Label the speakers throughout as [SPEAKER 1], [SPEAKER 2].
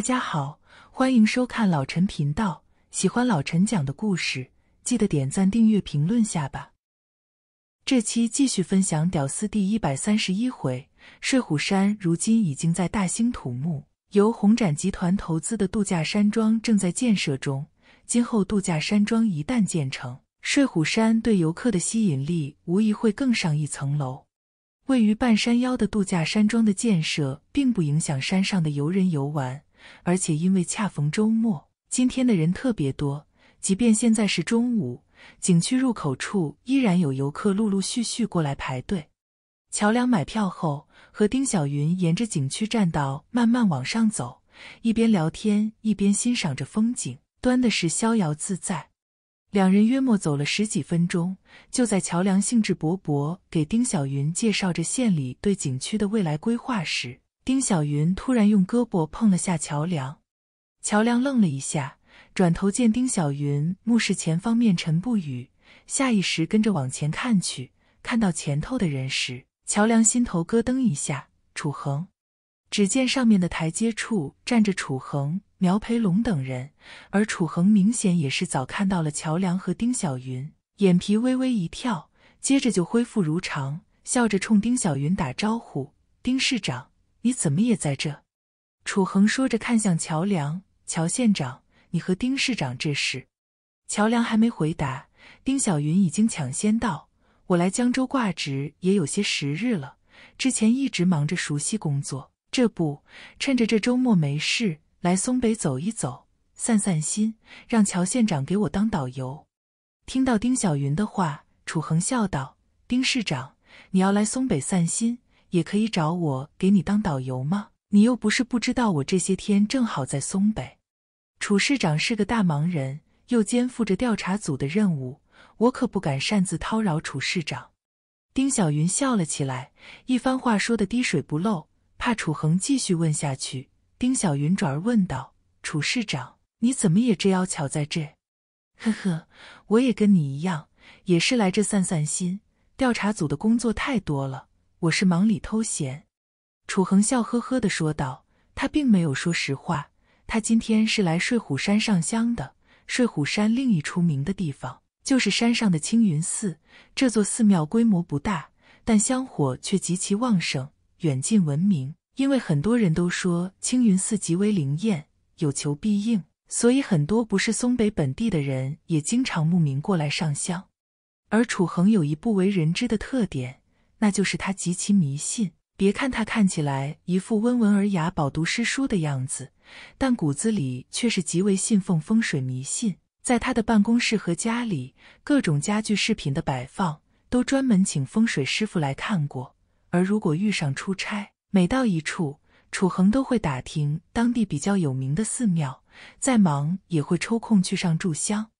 [SPEAKER 1] 大家好，欢迎收看老陈频道。喜欢老陈讲的故事，记得点赞、订阅、评论下吧。这期继续分享《屌丝》第一百三十一回。睡虎山如今已经在大兴土木，由红展集团投资的度假山庄正在建设中。今后度假山庄一旦建成，睡虎山对游客的吸引力无疑会更上一层楼。位于半山腰的度假山庄的建设，并不影响山上的游人游玩。而且因为恰逢周末，今天的人特别多。即便现在是中午，景区入口处依然有游客陆陆续续过来排队。乔梁买票后，和丁小云沿着景区栈道慢慢往上走，一边聊天，一边欣赏着风景，端的是逍遥自在。两人约莫走了十几分钟，就在乔梁兴致勃勃给丁小云介绍着县里对景区的未来规划时。丁小云突然用胳膊碰了下乔梁，乔梁愣了一下，转头见丁小云目视前方，面沉不语，下意识跟着往前看去。看到前头的人时，乔梁心头咯噔一下。楚恒，只见上面的台阶处站着楚恒、苗培龙等人，而楚恒明显也是早看到了乔梁和丁小云，眼皮微微一跳，接着就恢复如常，笑着冲丁小云打招呼：“丁市长。”你怎么也在这？楚恒说着，看向乔梁。乔县长，你和丁市长这是？乔梁还没回答，丁小云已经抢先道：“我来江州挂职也有些时日了，之前一直忙着熟悉工作，这不，趁着这周末没事，来松北走一走，散散心，让乔县长给我当导游。”听到丁小云的话，楚恒笑道：“丁市长，你要来松北散心？”也可以找我给你当导游吗？你又不是不知道，我这些天正好在松北。楚市长是个大忙人，又肩负着调查组的任务，我可不敢擅自叨扰楚市长。丁小云笑了起来，一番话说的滴水不漏，怕楚恒继续问下去，丁小云转而问道：“楚市长，你怎么也这要巧在这？”“呵呵，我也跟你一样，也是来这散散心。调查组的工作太多了。”我是忙里偷闲，楚恒笑呵呵的说道。他并没有说实话，他今天是来睡虎山上香的。睡虎山另一出名的地方就是山上的青云寺。这座寺庙规模不大，但香火却极其旺盛，远近闻名。因为很多人都说青云寺极为灵验，有求必应，所以很多不是松北本地的人也经常慕名过来上香。而楚恒有一不为人知的特点。那就是他极其迷信。别看他看起来一副温文尔雅、饱读诗书的样子，但骨子里却是极为信奉风水迷信。在他的办公室和家里，各种家具饰品的摆放都专门请风水师傅来看过。而如果遇上出差，每到一处，楚恒都会打听当地比较有名的寺庙，再忙也会抽空去上炷香。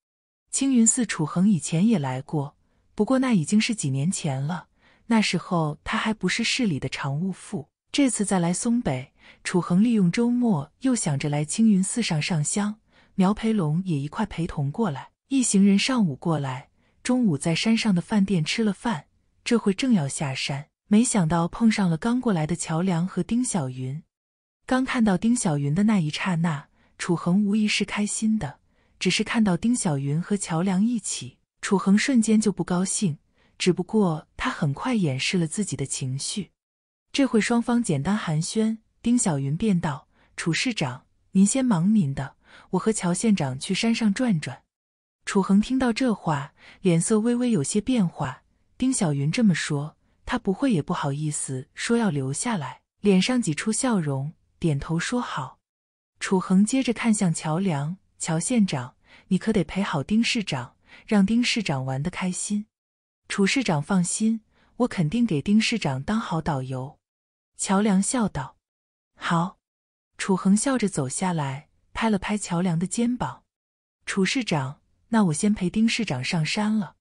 [SPEAKER 1] 青云寺，楚恒以前也来过，不过那已经是几年前了。那时候他还不是市里的常务副，这次再来松北，楚恒利用周末又想着来青云寺上上香，苗培龙也一块陪同过来。一行人上午过来，中午在山上的饭店吃了饭，这会正要下山，没想到碰上了刚过来的乔梁和丁小云。刚看到丁小云的那一刹那，楚恒无疑是开心的，只是看到丁小云和乔梁一起，楚恒瞬间就不高兴。只不过他很快掩饰了自己的情绪。这会双方简单寒暄，丁小云便道：“楚市长，您先忙您的，我和乔县长去山上转转。”楚恒听到这话，脸色微微有些变化。丁小云这么说，他不会也不好意思说要留下来，脸上挤出笑容，点头说好。楚恒接着看向乔梁：“乔县长，你可得陪好丁市长，让丁市长玩得开心。”楚市长放心，我肯定给丁市长当好导游。”乔梁笑道。“好。”楚恒笑着走下来，拍了拍乔梁的肩膀。“楚市长，那我先陪丁市长上山了。”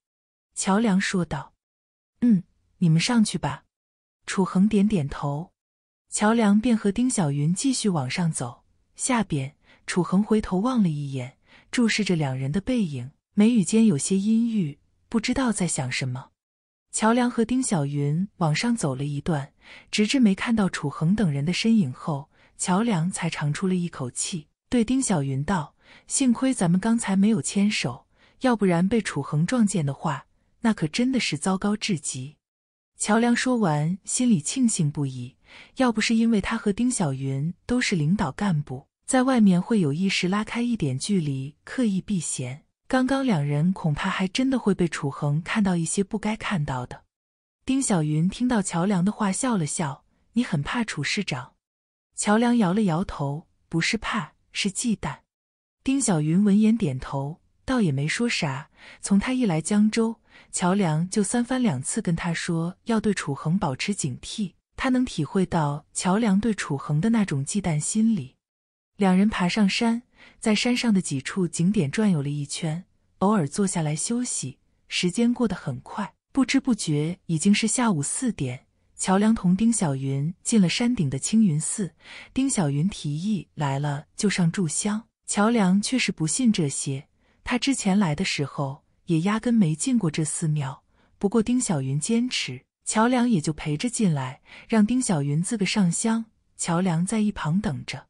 [SPEAKER 1] 乔梁说道。“嗯，你们上去吧。”楚恒点点头。乔梁便和丁小云继续往上走。下边，楚恒回头望了一眼，注视着两人的背影，眉宇间有些阴郁。不知道在想什么，乔梁和丁小云往上走了一段，直至没看到楚恒等人的身影后，乔梁才长出了一口气，对丁小云道：“幸亏咱们刚才没有牵手，要不然被楚恒撞见的话，那可真的是糟糕至极。”乔梁说完，心里庆幸不已。要不是因为他和丁小云都是领导干部，在外面会有意识拉开一点距离，刻意避嫌。刚刚两人恐怕还真的会被楚恒看到一些不该看到的。丁小云听到乔梁的话，笑了笑：“你很怕楚市长？”乔梁摇了摇头：“不是怕，是忌惮。”丁小云闻言点头，倒也没说啥。从他一来江州，乔梁就三番两次跟他说要对楚恒保持警惕，他能体会到乔梁对楚恒的那种忌惮心理。两人爬上山。在山上的几处景点转悠了一圈，偶尔坐下来休息，时间过得很快，不知不觉已经是下午四点。乔梁同丁小云进了山顶的青云寺。丁小云提议来了就上炷香，乔梁却是不信这些。他之前来的时候也压根没进过这寺庙。不过丁小云坚持，乔梁也就陪着进来，让丁小云自个上香，乔梁在一旁等着。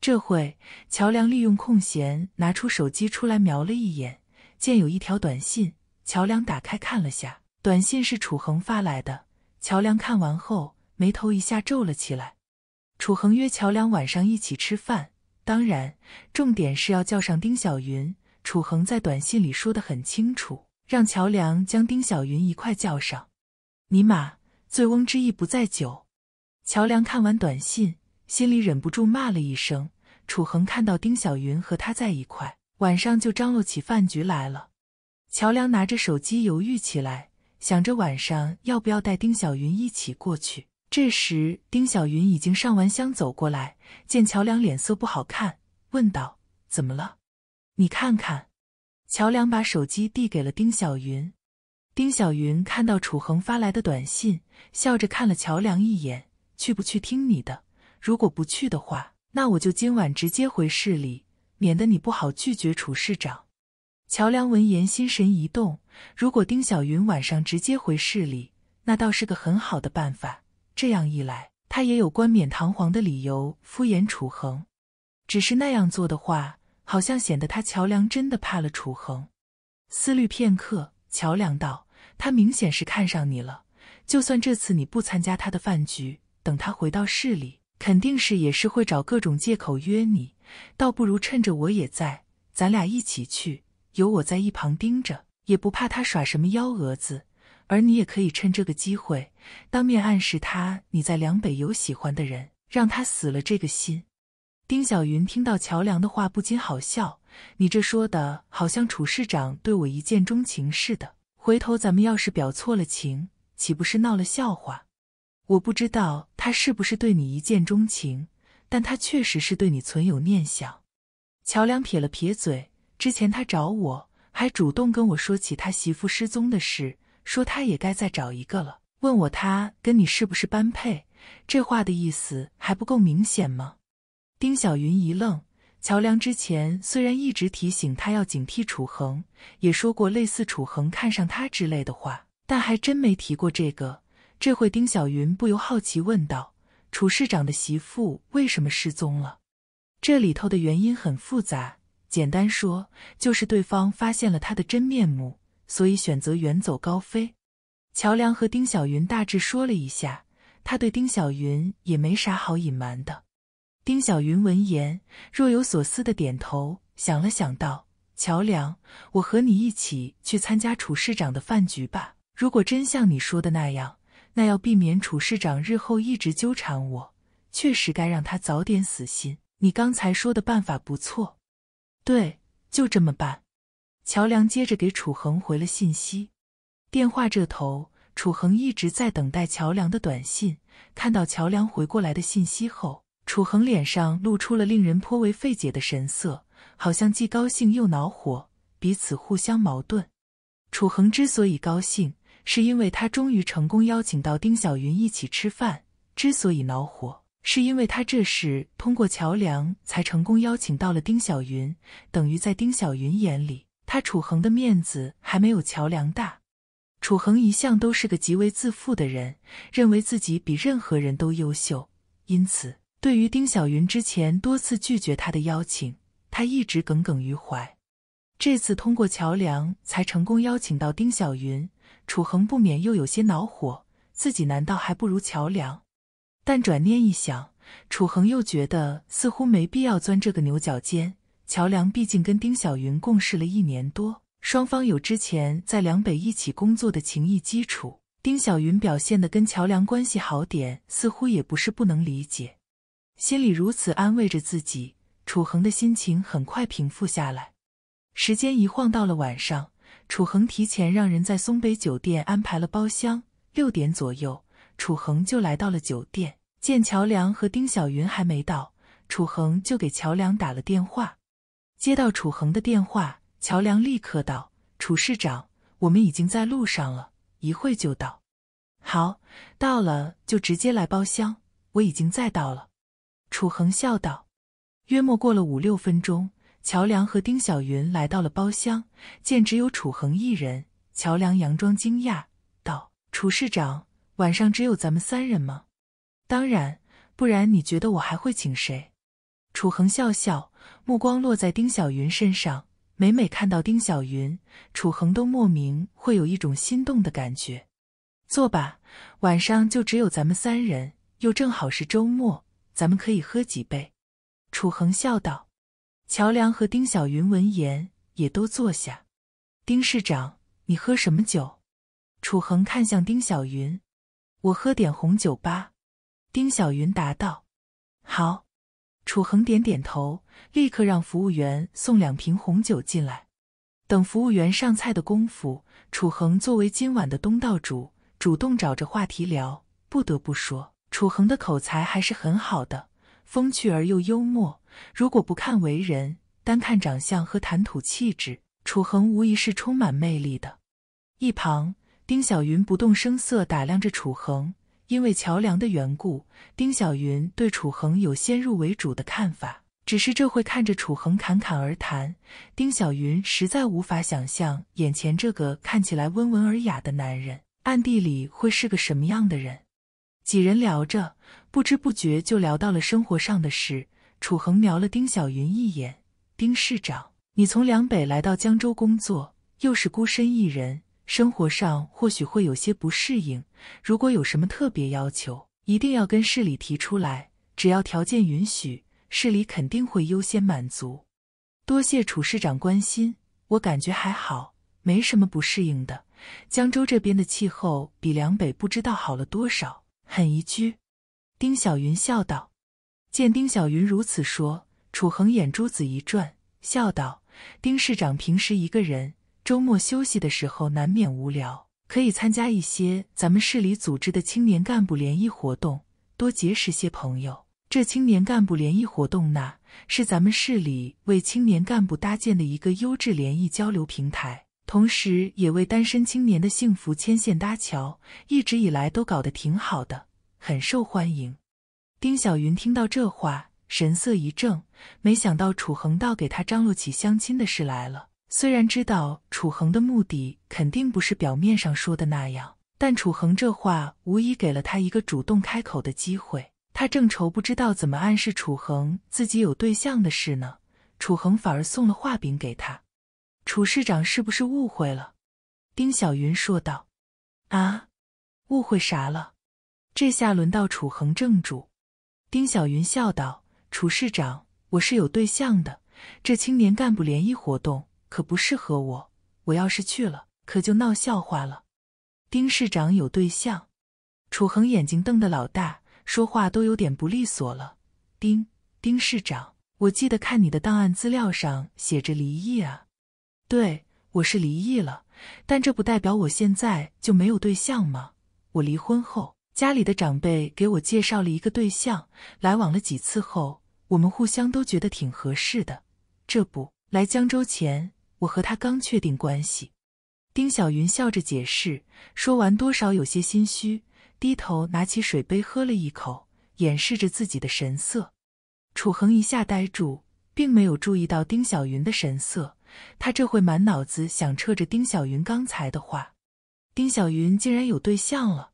[SPEAKER 1] 这会，乔梁利用空闲拿出手机出来瞄了一眼，见有一条短信。乔梁打开看了下，短信是楚恒发来的。乔梁看完后，眉头一下皱了起来。楚恒约乔梁晚上一起吃饭，当然，重点是要叫上丁小云。楚恒在短信里说得很清楚，让乔梁将丁小云一块叫上。尼玛，醉翁之意不在酒。乔梁看完短信。心里忍不住骂了一声。楚恒看到丁小云和他在一块，晚上就张罗起饭局来了。乔梁拿着手机犹豫起来，想着晚上要不要带丁小云一起过去。这时，丁小云已经上完香走过来，见乔梁脸色不好看，问道：“怎么了？”你看看。乔梁把手机递给了丁小云。丁小云看到楚恒发来的短信，笑着看了乔梁一眼：“去不去？听你的。”如果不去的话，那我就今晚直接回市里，免得你不好拒绝楚市长。乔梁闻言，心神一动。如果丁小云晚上直接回市里，那倒是个很好的办法。这样一来，他也有冠冕堂皇的理由敷衍楚恒。只是那样做的话，好像显得他乔梁真的怕了楚恒。思虑片刻，乔梁道：“他明显是看上你了。就算这次你不参加他的饭局，等他回到市里。”肯定是也是会找各种借口约你，倒不如趁着我也在，咱俩一起去，有我在一旁盯着，也不怕他耍什么幺蛾子。而你也可以趁这个机会，当面暗示他你在梁北有喜欢的人，让他死了这个心。丁小云听到乔梁的话，不禁好笑：“你这说的好像楚市长对我一见钟情似的，回头咱们要是表错了情，岂不是闹了笑话？”我不知道他是不是对你一见钟情，但他确实是对你存有念想。乔梁撇了撇嘴，之前他找我，还主动跟我说起他媳妇失踪的事，说他也该再找一个了，问我他跟你是不是般配。这话的意思还不够明显吗？丁小云一愣，乔梁之前虽然一直提醒他要警惕楚恒，也说过类似楚恒看上他之类的话，但还真没提过这个。这会，丁小云不由好奇问道：“楚市长的媳妇为什么失踪了？”这里头的原因很复杂，简单说就是对方发现了他的真面目，所以选择远走高飞。乔梁和丁小云大致说了一下，他对丁小云也没啥好隐瞒的。丁小云闻言若有所思的点头，想了想道：“乔梁，我和你一起去参加楚市长的饭局吧，如果真像你说的那样。”那要避免楚市长日后一直纠缠我，确实该让他早点死心。你刚才说的办法不错，对，就这么办。乔梁接着给楚恒回了信息。电话这头，楚恒一直在等待乔梁的短信。看到乔梁回过来的信息后，楚恒脸上露出了令人颇为费解的神色，好像既高兴又恼火，彼此互相矛盾。楚恒之所以高兴。是因为他终于成功邀请到丁小云一起吃饭。之所以恼火，是因为他这时通过乔梁才成功邀请到了丁小云，等于在丁小云眼里，他楚恒的面子还没有乔梁大。楚恒一向都是个极为自负的人，认为自己比任何人都优秀，因此对于丁小云之前多次拒绝他的邀请，他一直耿耿于怀。这次通过乔梁才成功邀请到丁小云。楚恒不免又有些恼火，自己难道还不如乔梁？但转念一想，楚恒又觉得似乎没必要钻这个牛角尖。乔梁毕竟跟丁小云共事了一年多，双方有之前在两北一起工作的情谊基础，丁小云表现的跟乔梁关系好点，似乎也不是不能理解。心里如此安慰着自己，楚恒的心情很快平复下来。时间一晃到了晚上。楚恒提前让人在松北酒店安排了包厢。六点左右，楚恒就来到了酒店。见乔梁和丁小云还没到，楚恒就给乔梁打了电话。接到楚恒的电话，乔梁立刻道：“楚市长，我们已经在路上了，一会就到。”“好，到了就直接来包厢。”“我已经在到了。”楚恒笑道。约莫过了五六分钟。乔梁和丁小云来到了包厢，见只有楚恒一人。乔梁佯装惊讶道：“楚市长，晚上只有咱们三人吗？”“当然，不然你觉得我还会请谁？”楚恒笑笑，目光落在丁小云身上。每每看到丁小云，楚恒都莫名会有一种心动的感觉。“坐吧，晚上就只有咱们三人，又正好是周末，咱们可以喝几杯。”楚恒笑道。乔梁和丁小云闻言也都坐下。丁市长，你喝什么酒？楚恒看向丁小云：“我喝点红酒吧。”丁小云答道：“好。”楚恒点点头，立刻让服务员送两瓶红酒进来。等服务员上菜的功夫，楚恒作为今晚的东道主，主动找着话题聊。不得不说，楚恒的口才还是很好的。风趣而又幽默。如果不看为人，单看长相和谈吐气质，楚恒无疑是充满魅力的。一旁，丁小云不动声色打量着楚恒。因为乔梁的缘故，丁小云对楚恒有先入为主的看法。只是这会看着楚恒侃侃而谈，丁小云实在无法想象眼前这个看起来温文尔雅的男人，暗地里会是个什么样的人。几人聊着。不知不觉就聊到了生活上的事。楚恒瞄了丁小云一眼：“丁市长，你从梁北来到江州工作，又是孤身一人，生活上或许会有些不适应。如果有什么特别要求，一定要跟市里提出来，只要条件允许，市里肯定会优先满足。”多谢楚市长关心，我感觉还好，没什么不适应的。江州这边的气候比梁北不知道好了多少，很宜居。丁小云笑道：“见丁小云如此说，楚恒眼珠子一转，笑道：‘丁市长平时一个人，周末休息的时候难免无聊，可以参加一些咱们市里组织的青年干部联谊活动，多结识些朋友。’这青年干部联谊活动，呐，是咱们市里为青年干部搭建的一个优质联谊交流平台，同时也为单身青年的幸福牵线搭桥，一直以来都搞得挺好的。”很受欢迎。丁小云听到这话，神色一怔，没想到楚恒倒给他张罗起相亲的事来了。虽然知道楚恒的目的肯定不是表面上说的那样，但楚恒这话无疑给了他一个主动开口的机会。他正愁不知道怎么暗示楚恒自己有对象的事呢，楚恒反而送了画饼给他。楚市长是不是误会了？丁小云说道：“啊，误会啥了？”这下轮到楚恒怔住，丁小云笑道：“楚市长，我是有对象的。这青年干部联谊活动可不适合我，我要是去了，可就闹笑话了。”丁市长有对象？楚恒眼睛瞪得老大，说话都有点不利索了。“丁丁市长，我记得看你的档案资料上写着离异啊。”“对，我是离异了，但这不代表我现在就没有对象吗？我离婚后……”家里的长辈给我介绍了一个对象，来往了几次后，我们互相都觉得挺合适的。这不来江州前，我和他刚确定关系。丁小云笑着解释，说完多少有些心虚，低头拿起水杯喝了一口，掩饰着自己的神色。楚恒一下呆住，并没有注意到丁小云的神色，他这会满脑子响彻着丁小云刚才的话：丁小云竟然有对象了。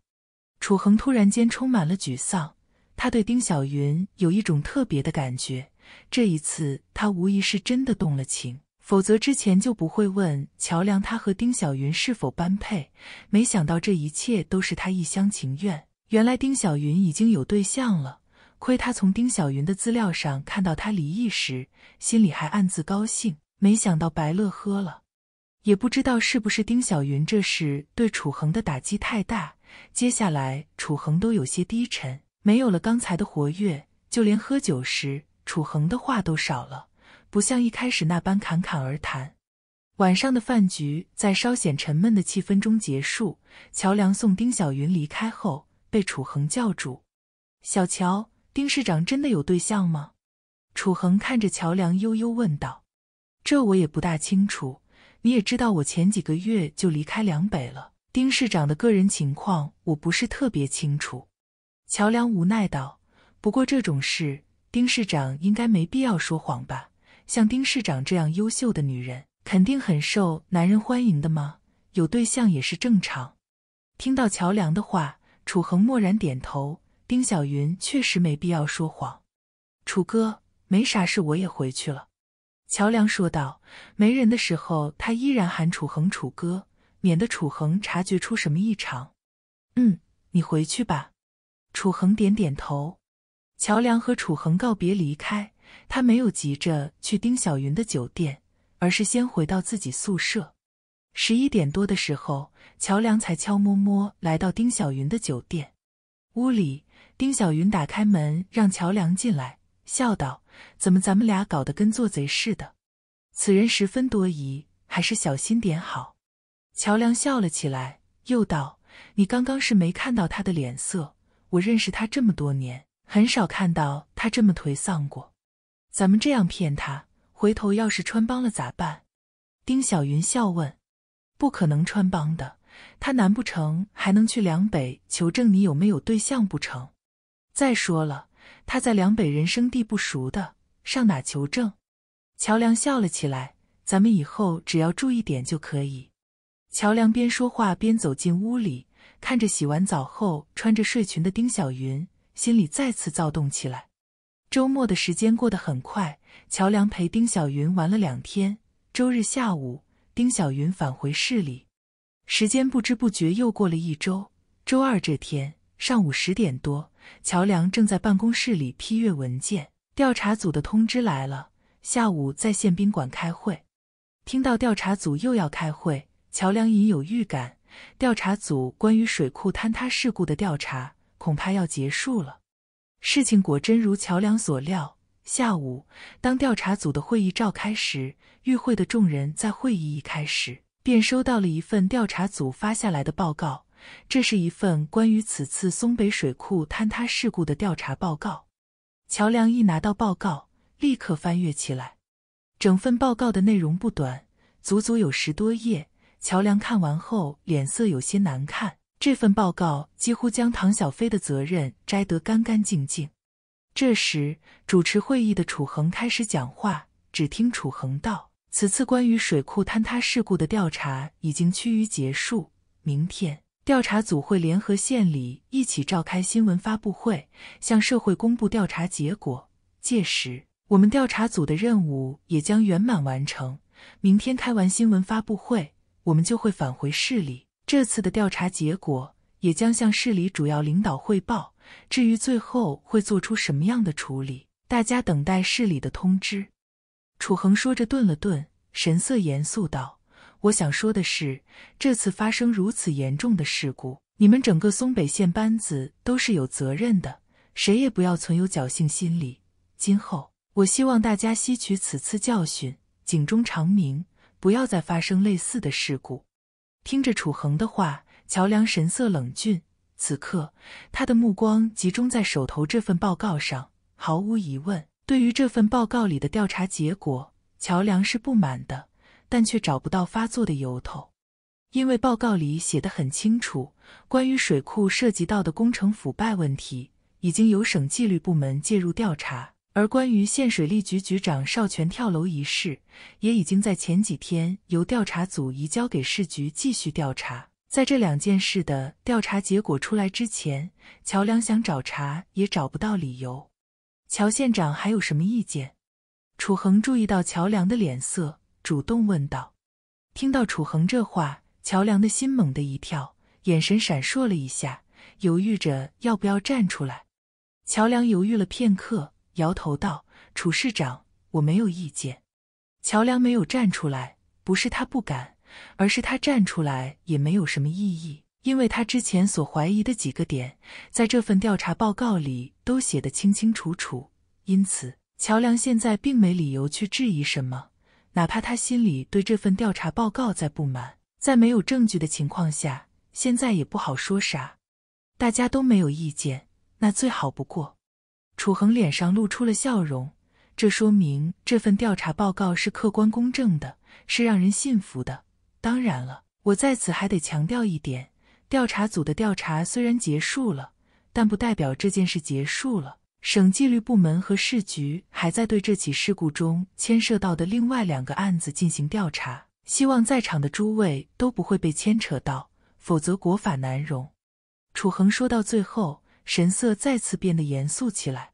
[SPEAKER 1] 楚恒突然间充满了沮丧，他对丁小云有一种特别的感觉。这一次，他无疑是真的动了情，否则之前就不会问乔梁他和丁小云是否般配。没想到这一切都是他一厢情愿。原来丁小云已经有对象了，亏他从丁小云的资料上看到她离异时，心里还暗自高兴。没想到白乐呵了，也不知道是不是丁小云这事对楚恒的打击太大。接下来，楚恒都有些低沉，没有了刚才的活跃，就连喝酒时，楚恒的话都少了，不像一开始那般侃侃而谈。晚上的饭局在稍显沉闷的气氛中结束。乔梁送丁小云离开后，被楚恒叫住：“小乔，丁市长真的有对象吗？”楚恒看着乔梁，悠悠问道：“这我也不大清楚。你也知道，我前几个月就离开梁北了。”丁市长的个人情况我不是特别清楚，乔梁无奈道。不过这种事，丁市长应该没必要说谎吧？像丁市长这样优秀的女人，肯定很受男人欢迎的嘛，有对象也是正常。听到乔梁的话，楚恒默然点头。丁小云确实没必要说谎。楚哥，没啥事，我也回去了。乔梁说道。没人的时候，他依然喊楚恒楚哥。免得楚恒察觉出什么异常。嗯，你回去吧。楚恒点点头。乔梁和楚恒告别离开。他没有急着去丁小云的酒店，而是先回到自己宿舍。十一点多的时候，乔梁才悄摸摸来到丁小云的酒店。屋里，丁小云打开门，让乔梁进来，笑道：“怎么，咱们俩搞得跟做贼似的？此人十分多疑，还是小心点好。”乔梁笑了起来，又道：“你刚刚是没看到他的脸色。我认识他这么多年，很少看到他这么颓丧过。咱们这样骗他，回头要是穿帮了咋办？”丁小云笑问：“不可能穿帮的。他难不成还能去梁北求证你有没有对象不成？再说了，他在梁北人生地不熟的，上哪求证？”乔梁笑了起来：“咱们以后只要注意点就可以。”乔梁边说话边走进屋里，看着洗完澡后穿着睡裙的丁小云，心里再次躁动起来。周末的时间过得很快，乔梁陪丁小云玩了两天。周日下午，丁小云返回市里。时间不知不觉又过了一周。周二这天上午十点多，乔梁正在办公室里批阅文件，调查组的通知来了，下午在县宾馆开会。听到调查组又要开会。桥梁隐有预感，调查组关于水库坍塌事故的调查恐怕要结束了。事情果真如桥梁所料。下午，当调查组的会议召开时，与会的众人在会议一开始便收到了一份调查组发下来的报告。这是一份关于此次松北水库坍塌事故的调查报告。桥梁一拿到报告，立刻翻阅起来。整份报告的内容不短，足足有十多页。乔梁看完后，脸色有些难看。这份报告几乎将唐小飞的责任摘得干干净净。这时，主持会议的楚恒开始讲话。只听楚恒道：“此次关于水库坍塌事故的调查已经趋于结束，明天调查组会联合县里一起召开新闻发布会，向社会公布调查结果。届时，我们调查组的任务也将圆满完成。明天开完新闻发布会。”我们就会返回市里，这次的调查结果也将向市里主要领导汇报。至于最后会做出什么样的处理，大家等待市里的通知。楚恒说着，顿了顿，神色严肃道：“我想说的是，这次发生如此严重的事故，你们整个松北县班子都是有责任的，谁也不要存有侥幸心理。今后，我希望大家吸取此次教训，警钟长鸣。”不要再发生类似的事故。听着楚恒的话，乔梁神色冷峻。此刻，他的目光集中在手头这份报告上。毫无疑问，对于这份报告里的调查结果，乔梁是不满的，但却找不到发作的由头。因为报告里写得很清楚，关于水库涉及到的工程腐败问题，已经由省纪律部门介入调查。而关于县水利局局长邵全跳楼一事，也已经在前几天由调查组移交给市局继续调查。在这两件事的调查结果出来之前，乔梁想找茬也找不到理由。乔县长还有什么意见？楚恒注意到乔梁的脸色，主动问道。听到楚恒这话，乔梁的心猛地一跳，眼神闪烁了一下，犹豫着要不要站出来。乔梁犹豫了片刻。摇头道：“处市长，我没有意见。”乔梁没有站出来，不是他不敢，而是他站出来也没有什么意义，因为他之前所怀疑的几个点，在这份调查报告里都写得清清楚楚。因此，乔梁现在并没理由去质疑什么，哪怕他心里对这份调查报告在不满，在没有证据的情况下，现在也不好说啥。大家都没有意见，那最好不过。楚恒脸上露出了笑容，这说明这份调查报告是客观公正的，是让人信服的。当然了，我在此还得强调一点：调查组的调查虽然结束了，但不代表这件事结束了。省纪律部门和市局还在对这起事故中牵涉到的另外两个案子进行调查。希望在场的诸位都不会被牵扯到，否则国法难容。楚恒说到最后。神色再次变得严肃起来。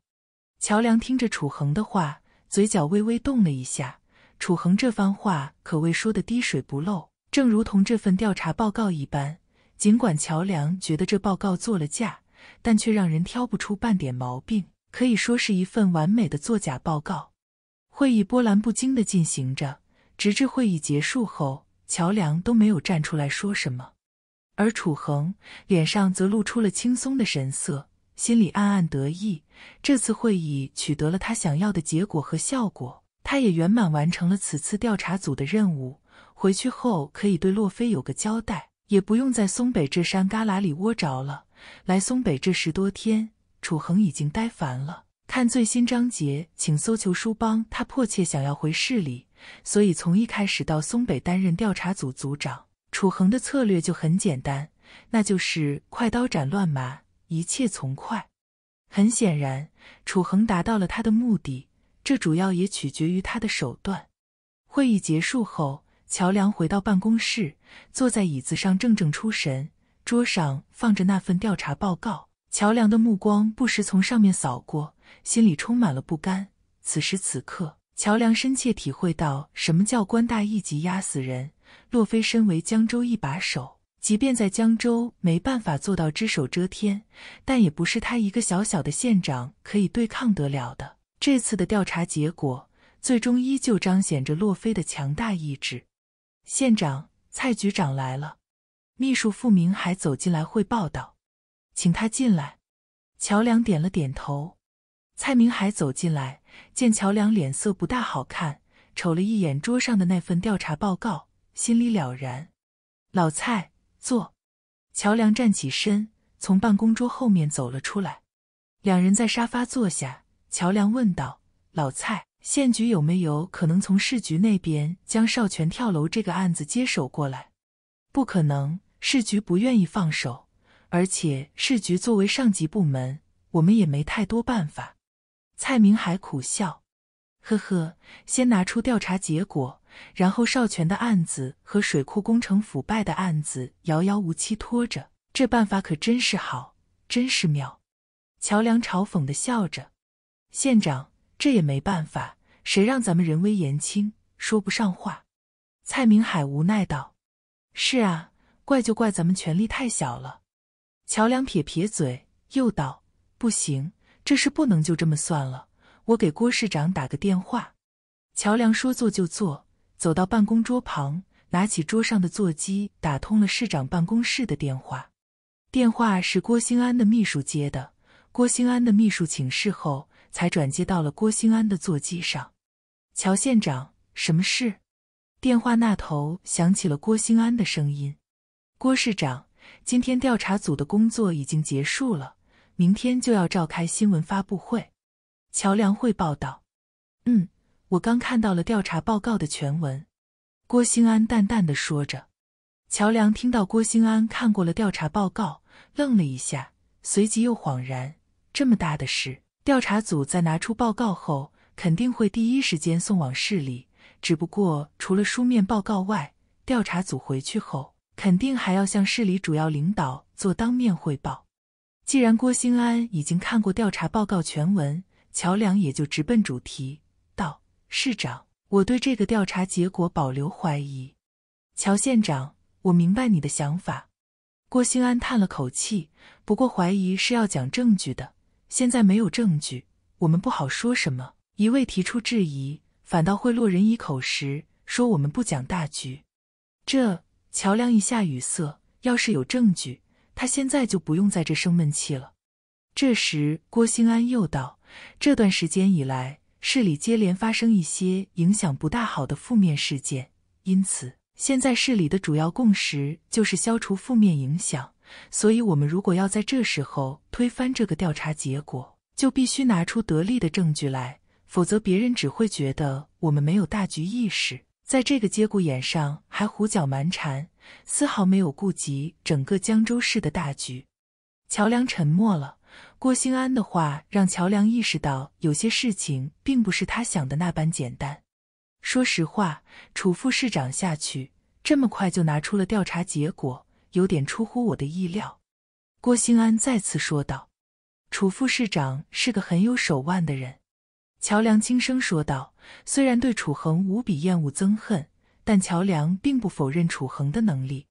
[SPEAKER 1] 乔梁听着楚恒的话，嘴角微微动了一下。楚恒这番话可谓说的滴水不漏，正如同这份调查报告一般。尽管乔梁觉得这报告做了假，但却让人挑不出半点毛病，可以说是一份完美的作假报告。会议波澜不惊的进行着，直至会议结束后，乔梁都没有站出来说什么。而楚恒脸上则露出了轻松的神色，心里暗暗得意。这次会议取得了他想要的结果和效果，他也圆满完成了此次调查组的任务。回去后可以对洛菲有个交代，也不用在松北这山旮旯里窝着了。来松北这十多天，楚恒已经待烦了。看最新章节，请搜求书帮。他迫切想要回市里，所以从一开始到松北担任调查组组长。楚恒的策略就很简单，那就是快刀斩乱麻，一切从快。很显然，楚恒达到了他的目的，这主要也取决于他的手段。会议结束后，乔梁回到办公室，坐在椅子上怔怔出神，桌上放着那份调查报告。乔梁的目光不时从上面扫过，心里充满了不甘。此时此刻，乔梁深切体会到什么叫官大一级压死人。洛飞身为江州一把手，即便在江州没办法做到只手遮天，但也不是他一个小小的县长可以对抗得了的。这次的调查结果，最终依旧彰显着洛飞的强大意志。县长蔡局长来了，秘书傅明海走进来汇报道：“请他进来。”乔梁点了点头。蔡明海走进来，见乔梁脸色不大好看，瞅了一眼桌上的那份调查报告。心里了然，老蔡坐。乔梁站起身，从办公桌后面走了出来。两人在沙发坐下。乔梁问道：“老蔡，县局有没有可能从市局那边将少全跳楼这个案子接手过来？”“不可能，市局不愿意放手，而且市局作为上级部门，我们也没太多办法。”蔡明海苦笑：“呵呵，先拿出调查结果。”然后少全的案子和水库工程腐败的案子遥遥无期拖着，这办法可真是好，真是妙！乔梁嘲讽的笑着。县长，这也没办法，谁让咱们人微言轻，说不上话。蔡明海无奈道：“是啊，怪就怪咱们权力太小了。”乔梁撇撇嘴，又道：“不行，这事不能就这么算了，我给郭市长打个电话。”乔梁说做就做。走到办公桌旁，拿起桌上的座机，打通了市长办公室的电话。电话是郭兴安的秘书接的，郭兴安的秘书请示后，才转接到了郭兴安的座机上。乔县长，什么事？电话那头响起了郭兴安的声音。郭市长，今天调查组的工作已经结束了，明天就要召开新闻发布会。乔良汇报道。嗯。我刚看到了调查报告的全文，郭兴安淡淡的说着。乔梁听到郭兴安看过了调查报告，愣了一下，随即又恍然。这么大的事，调查组在拿出报告后，肯定会第一时间送往市里。只不过，除了书面报告外，调查组回去后，肯定还要向市里主要领导做当面汇报。既然郭兴安已经看过调查报告全文，乔梁也就直奔主题。市长，我对这个调查结果保留怀疑。乔县长，我明白你的想法。郭兴安叹了口气，不过怀疑是要讲证据的，现在没有证据，我们不好说什么。一味提出质疑，反倒会落人一口实，说我们不讲大局。这乔梁一下语塞，要是有证据，他现在就不用在这生闷气了。这时，郭兴安又道：这段时间以来。市里接连发生一些影响不大好的负面事件，因此现在市里的主要共识就是消除负面影响。所以，我们如果要在这时候推翻这个调查结果，就必须拿出得力的证据来，否则别人只会觉得我们没有大局意识，在这个节骨眼上还胡搅蛮缠，丝毫没有顾及整个江州市的大局。乔梁沉默了。郭兴安的话让乔梁意识到，有些事情并不是他想的那般简单。说实话，楚副市长下去这么快就拿出了调查结果，有点出乎我的意料。郭兴安再次说道：“楚副市长是个很有手腕的人。”乔梁轻声说道：“虽然对楚恒无比厌恶憎恨，但乔梁并不否认楚恒的能力。”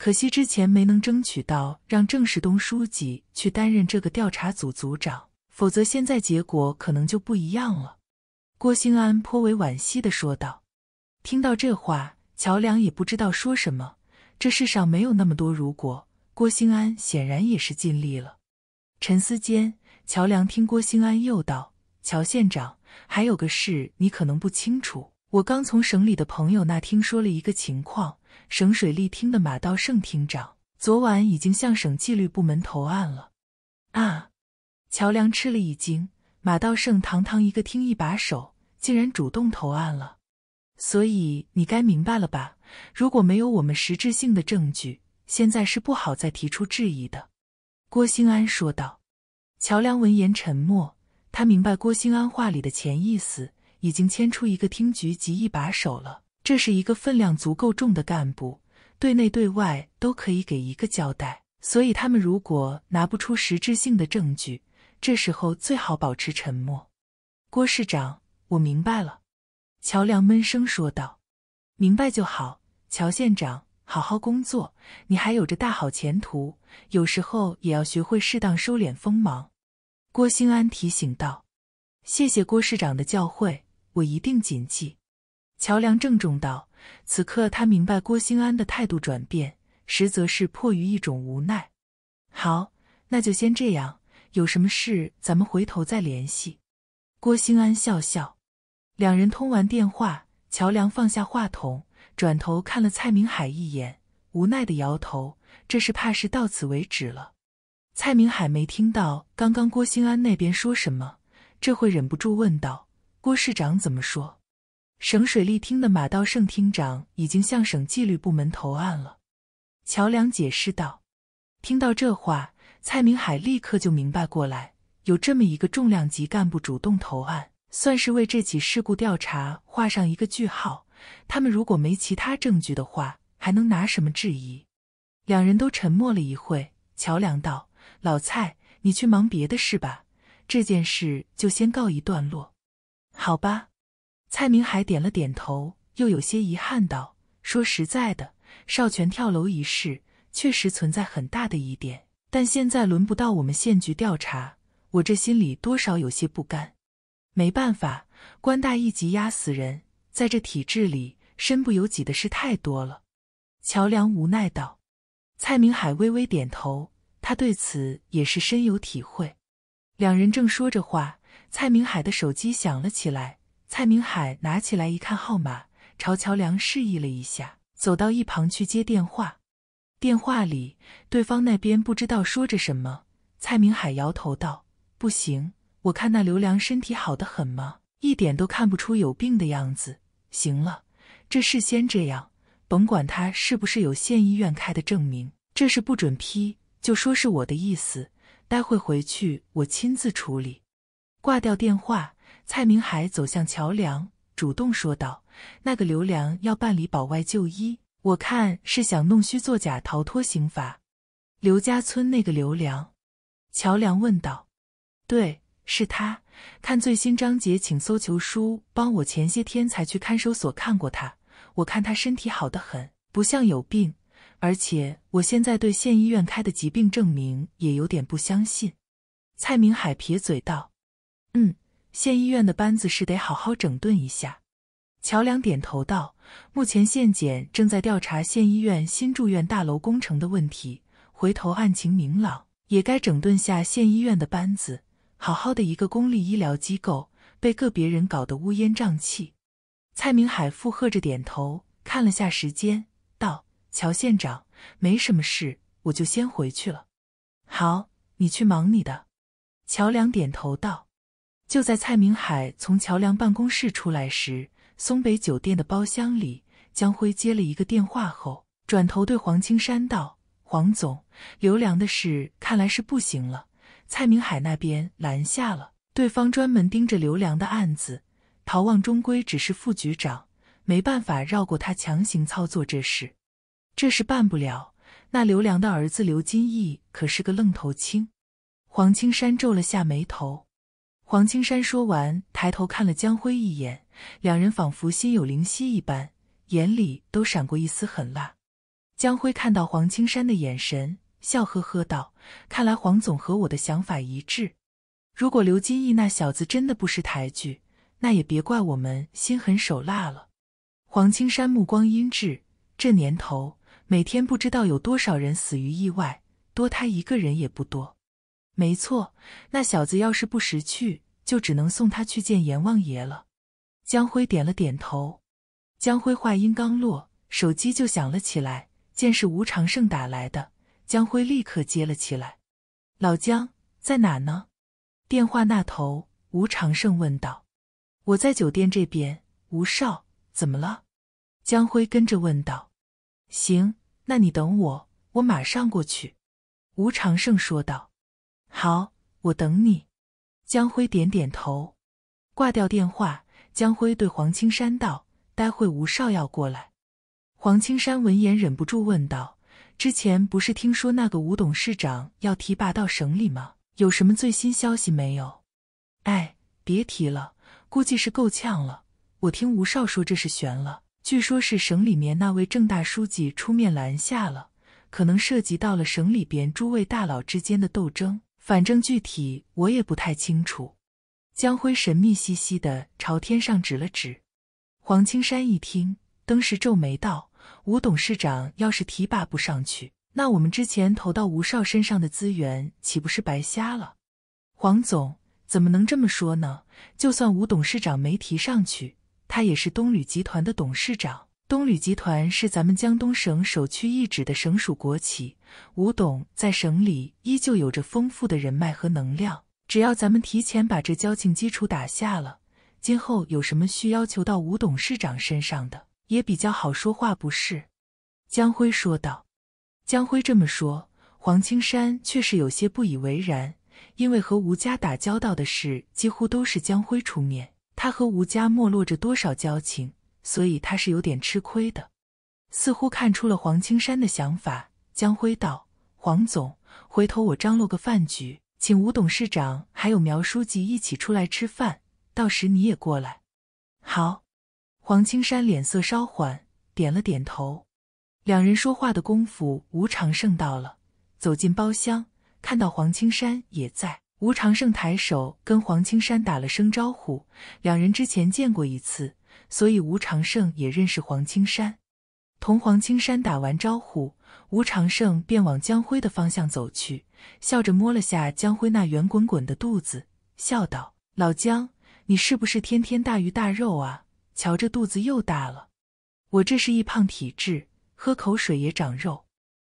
[SPEAKER 1] 可惜之前没能争取到让郑世东书记去担任这个调查组组长，否则现在结果可能就不一样了。”郭兴安颇为惋惜地说道。听到这话，乔梁也不知道说什么。这世上没有那么多如果。郭兴安显然也是尽力了。沉思间，乔梁听郭兴安又道：“乔县长，还有个事你可能不清楚，我刚从省里的朋友那听说了一个情况。”省水利厅的马道胜厅长昨晚已经向省纪律部门投案了。啊！乔梁吃了一惊，马道胜堂堂一个厅一把手，竟然主动投案了。所以你该明白了吧？如果没有我们实质性的证据，现在是不好再提出质疑的。”郭兴安说道。乔梁闻言沉默，他明白郭兴安话里的潜意思，已经牵出一个厅局级一把手了。这是一个分量足够重的干部，对内对外都可以给一个交代。所以他们如果拿不出实质性的证据，这时候最好保持沉默。郭市长，我明白了。”乔梁闷声说道，“明白就好。乔县长，好好工作，你还有着大好前途。有时候也要学会适当收敛锋芒。”郭兴安提醒道，“谢谢郭市长的教诲，我一定谨记。”乔梁郑重道：“此刻他明白郭兴安的态度转变，实则是迫于一种无奈。好，那就先这样，有什么事咱们回头再联系。”郭兴安笑笑，两人通完电话，乔梁放下话筒，转头看了蔡明海一眼，无奈的摇头：“这事怕是到此为止了。”蔡明海没听到刚刚郭兴安那边说什么，这会忍不住问道：“郭市长怎么说？”省水利厅的马道胜厅长已经向省纪律部门投案了，乔梁解释道。听到这话，蔡明海立刻就明白过来，有这么一个重量级干部主动投案，算是为这起事故调查画上一个句号。他们如果没其他证据的话，还能拿什么质疑？两人都沉默了一会。乔梁道：“老蔡，你去忙别的事吧，这件事就先告一段落，好吧？”蔡明海点了点头，又有些遗憾道：“说实在的，少权跳楼一事确实存在很大的疑点，但现在轮不到我们县局调查，我这心里多少有些不甘。没办法，官大一级压死人，在这体制里身不由己的事太多了。”乔梁无奈道。蔡明海微微点头，他对此也是深有体会。两人正说着话，蔡明海的手机响了起来。蔡明海拿起来一看号码，朝乔梁示意了一下，走到一旁去接电话。电话里，对方那边不知道说着什么。蔡明海摇头道：“不行，我看那刘良身体好得很嘛，一点都看不出有病的样子。行了，这事先这样，甭管他是不是有县医院开的证明，这事不准批，就说是我的意思。待会回去我亲自处理。”挂掉电话。蔡明海走向乔梁，主动说道：“那个刘良要办理保外就医，我看是想弄虚作假，逃脱刑罚。”刘家村那个刘良？乔梁问道。“对，是他。看最新章节，请搜求书帮我。前些天才去看守所看过他，我看他身体好得很，不像有病。而且我现在对县医院开的疾病证明也有点不相信。”蔡明海撇嘴道：“嗯。”县医院的班子是得好好整顿一下。乔梁点头道：“目前县检正在调查县医院新住院大楼工程的问题，回头案情明朗，也该整顿下县医院的班子。好好的一个公立医疗机构，被个别人搞得乌烟瘴气。”蔡明海附和着点头，看了下时间，道：“乔县长，没什么事，我就先回去了。”“好，你去忙你的。”乔梁点头道。就在蔡明海从桥梁办公室出来时，松北酒店的包厢里，江辉接了一个电话后，转头对黄青山道：“黄总，刘良的事看来是不行了。蔡明海那边拦下了，对方专门盯着刘良的案子。陶望终归只是副局长，没办法绕过他强行操作这事，这事办不了。那刘良的儿子刘金义可是个愣头青。”黄青山皱了下眉头。黄青山说完，抬头看了江辉一眼，两人仿佛心有灵犀一般，眼里都闪过一丝狠辣。江辉看到黄青山的眼神，笑呵呵道：“看来黄总和我的想法一致。如果刘金义那小子真的不识抬举，那也别怪我们心狠手辣了。”黄青山目光阴鸷，这年头每天不知道有多少人死于意外，多他一个人也不多。没错，那小子要是不识趣，就只能送他去见阎王爷了。江辉点了点头。江辉话音刚落，手机就响了起来，见是吴长胜打来的，江辉立刻接了起来。“老江在哪呢？”电话那头，吴长胜问道。“我在酒店这边。”吴少怎么了？江辉跟着问道。“行，那你等我，我马上过去。”吴长胜说道。好，我等你。江辉点点头，挂掉电话。江辉对黄青山道：“待会吴少要过来。”黄青山闻言忍不住问道：“之前不是听说那个吴董事长要提拔到省里吗？有什么最新消息没有？”“哎，别提了，估计是够呛了。我听吴少说这是悬了，据说是省里面那位郑大书记出面拦下了，可能涉及到了省里边诸位大佬之间的斗争。”反正具体我也不太清楚，江辉神秘兮兮的朝天上指了指。黄青山一听，登时皱眉道：“吴董事长要是提拔不上去，那我们之前投到吴少身上的资源岂不是白瞎了？”黄总怎么能这么说呢？就算吴董事长没提上去，他也是东旅集团的董事长。东旅集团是咱们江东省首屈一指的省属国企，吴董在省里依旧有着丰富的人脉和能量。只要咱们提前把这交情基础打下了，今后有什么需要求到吴董事长身上的，也比较好说话，不是？”江辉说道。江辉这么说，黄青山却是有些不以为然，因为和吴家打交道的事，几乎都是江辉出面，他和吴家没落着多少交情。所以他是有点吃亏的，似乎看出了黄青山的想法。江辉道：“黄总，回头我张罗个饭局，请吴董事长还有苗书记一起出来吃饭，到时你也过来。”好。黄青山脸色稍缓，点了点头。两人说话的功夫，吴长胜到了，走进包厢，看到黄青山也在。吴长胜抬手跟黄青山打了声招呼，两人之前见过一次。所以吴长胜也认识黄青山，同黄青山打完招呼，吴长胜便往江辉的方向走去，笑着摸了下江辉那圆滚滚的肚子，笑道：“老江，你是不是天天大鱼大肉啊？瞧这肚子又大了。”“我这是易胖体质，喝口水也长肉。”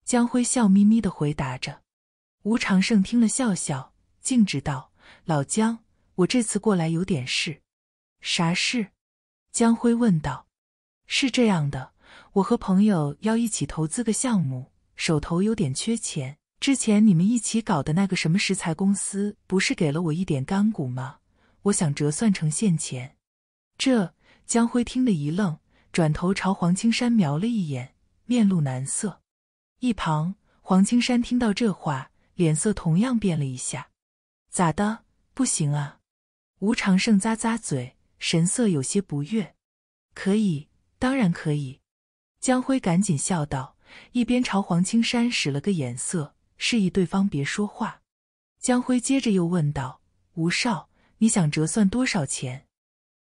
[SPEAKER 1] 江辉笑眯眯的回答着。吴长胜听了笑笑，径直道：“老江，我这次过来有点事，啥事？”江辉问道：“是这样的，我和朋友要一起投资个项目，手头有点缺钱。之前你们一起搞的那个什么石材公司，不是给了我一点干股吗？我想折算成现钱。”这江辉听得一愣，转头朝黄青山瞄了一眼，面露难色。一旁黄青山听到这话，脸色同样变了一下。“咋的？不行啊？”吴长胜咂咂嘴。神色有些不悦，可以，当然可以。江辉赶紧笑道，一边朝黄青山使了个眼色，示意对方别说话。江辉接着又问道：“吴少，你想折算多少钱？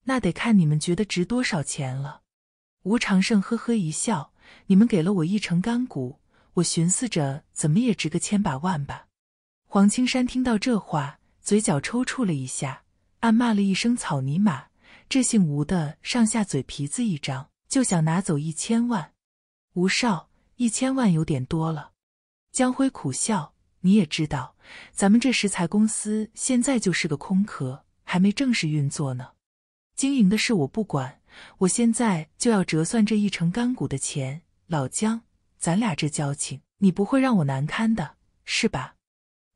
[SPEAKER 1] 那得看你们觉得值多少钱了。”吴长胜呵呵一笑：“你们给了我一成干股，我寻思着怎么也值个千百万吧。”黄青山听到这话，嘴角抽搐了一下，暗骂了一声“草泥马”。这姓吴的上下嘴皮子一张，就想拿走一千万。吴少，一千万有点多了。江辉苦笑，你也知道，咱们这石材公司现在就是个空壳，还没正式运作呢。经营的事我不管，我现在就要折算这一成干股的钱。老江，咱俩这交情，你不会让我难堪的，是吧？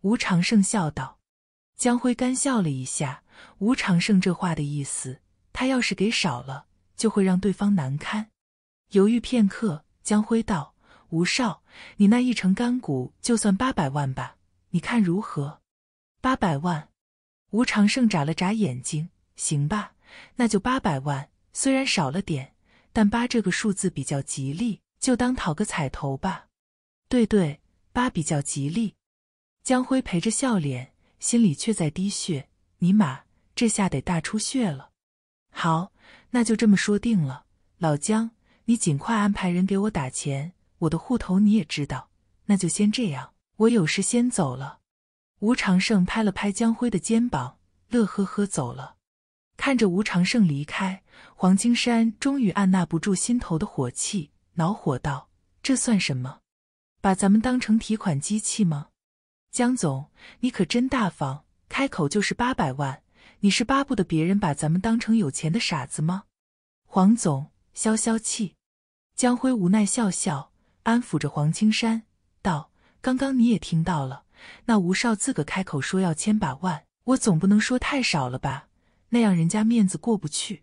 [SPEAKER 1] 吴长胜笑道。江辉干笑了一下。吴长胜这话的意思。他要是给少了，就会让对方难堪。犹豫片刻，江辉道：“吴少，你那一成干股就算八百万吧，你看如何？”八百万。吴长胜眨了眨眼睛：“行吧，那就八百万。虽然少了点，但八这个数字比较吉利，就当讨个彩头吧。”对对，八比较吉利。江辉陪着笑脸，心里却在滴血。尼玛，这下得大出血了。好，那就这么说定了。老姜，你尽快安排人给我打钱，我的户头你也知道。那就先这样，我有事先走了。吴长胜拍了拍江辉的肩膀，乐呵呵走了。看着吴长胜离开，黄青山终于按捺不住心头的火气，恼火道：“这算什么？把咱们当成提款机器吗？”江总，你可真大方，开口就是八百万。你是巴不得别人把咱们当成有钱的傻子吗，黄总，消消气。江辉无奈笑笑，安抚着黄青山道：“刚刚你也听到了，那吴少自个开口说要千把万，我总不能说太少了吧？那样人家面子过不去，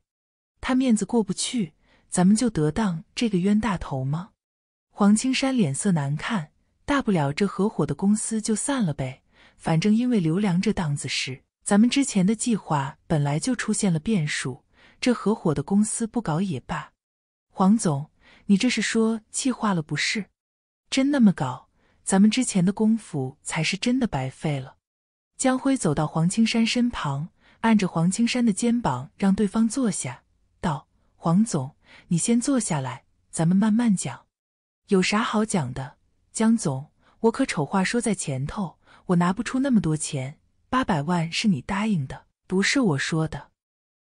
[SPEAKER 1] 他面子过不去，咱们就得当这个冤大头吗？”黄青山脸色难看，大不了这合伙的公司就散了呗，反正因为刘良这档子事。咱们之前的计划本来就出现了变数，这合伙的公司不搞也罢。黄总，你这是说气话了不是？真那么搞，咱们之前的功夫才是真的白费了。江辉走到黄青山身旁，按着黄青山的肩膀，让对方坐下，道：“黄总，你先坐下来，咱们慢慢讲。有啥好讲的？江总，我可丑话说在前头，我拿不出那么多钱。”八百万是你答应的，不是我说的。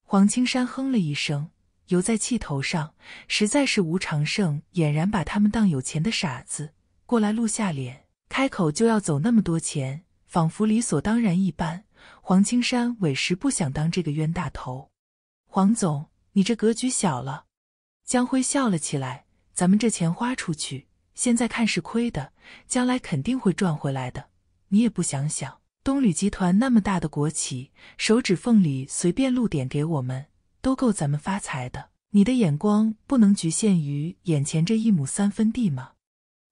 [SPEAKER 1] 黄青山哼了一声，游在气头上，实在是吴长胜俨然把他们当有钱的傻子，过来露下脸，开口就要走那么多钱，仿佛理所当然一般。黄青山委实不想当这个冤大头。黄总，你这格局小了。江辉笑了起来：“咱们这钱花出去，现在看是亏的，将来肯定会赚回来的。你也不想想。”东旅集团那么大的国企，手指缝里随便露点给我们，都够咱们发财的。你的眼光不能局限于眼前这一亩三分地吗？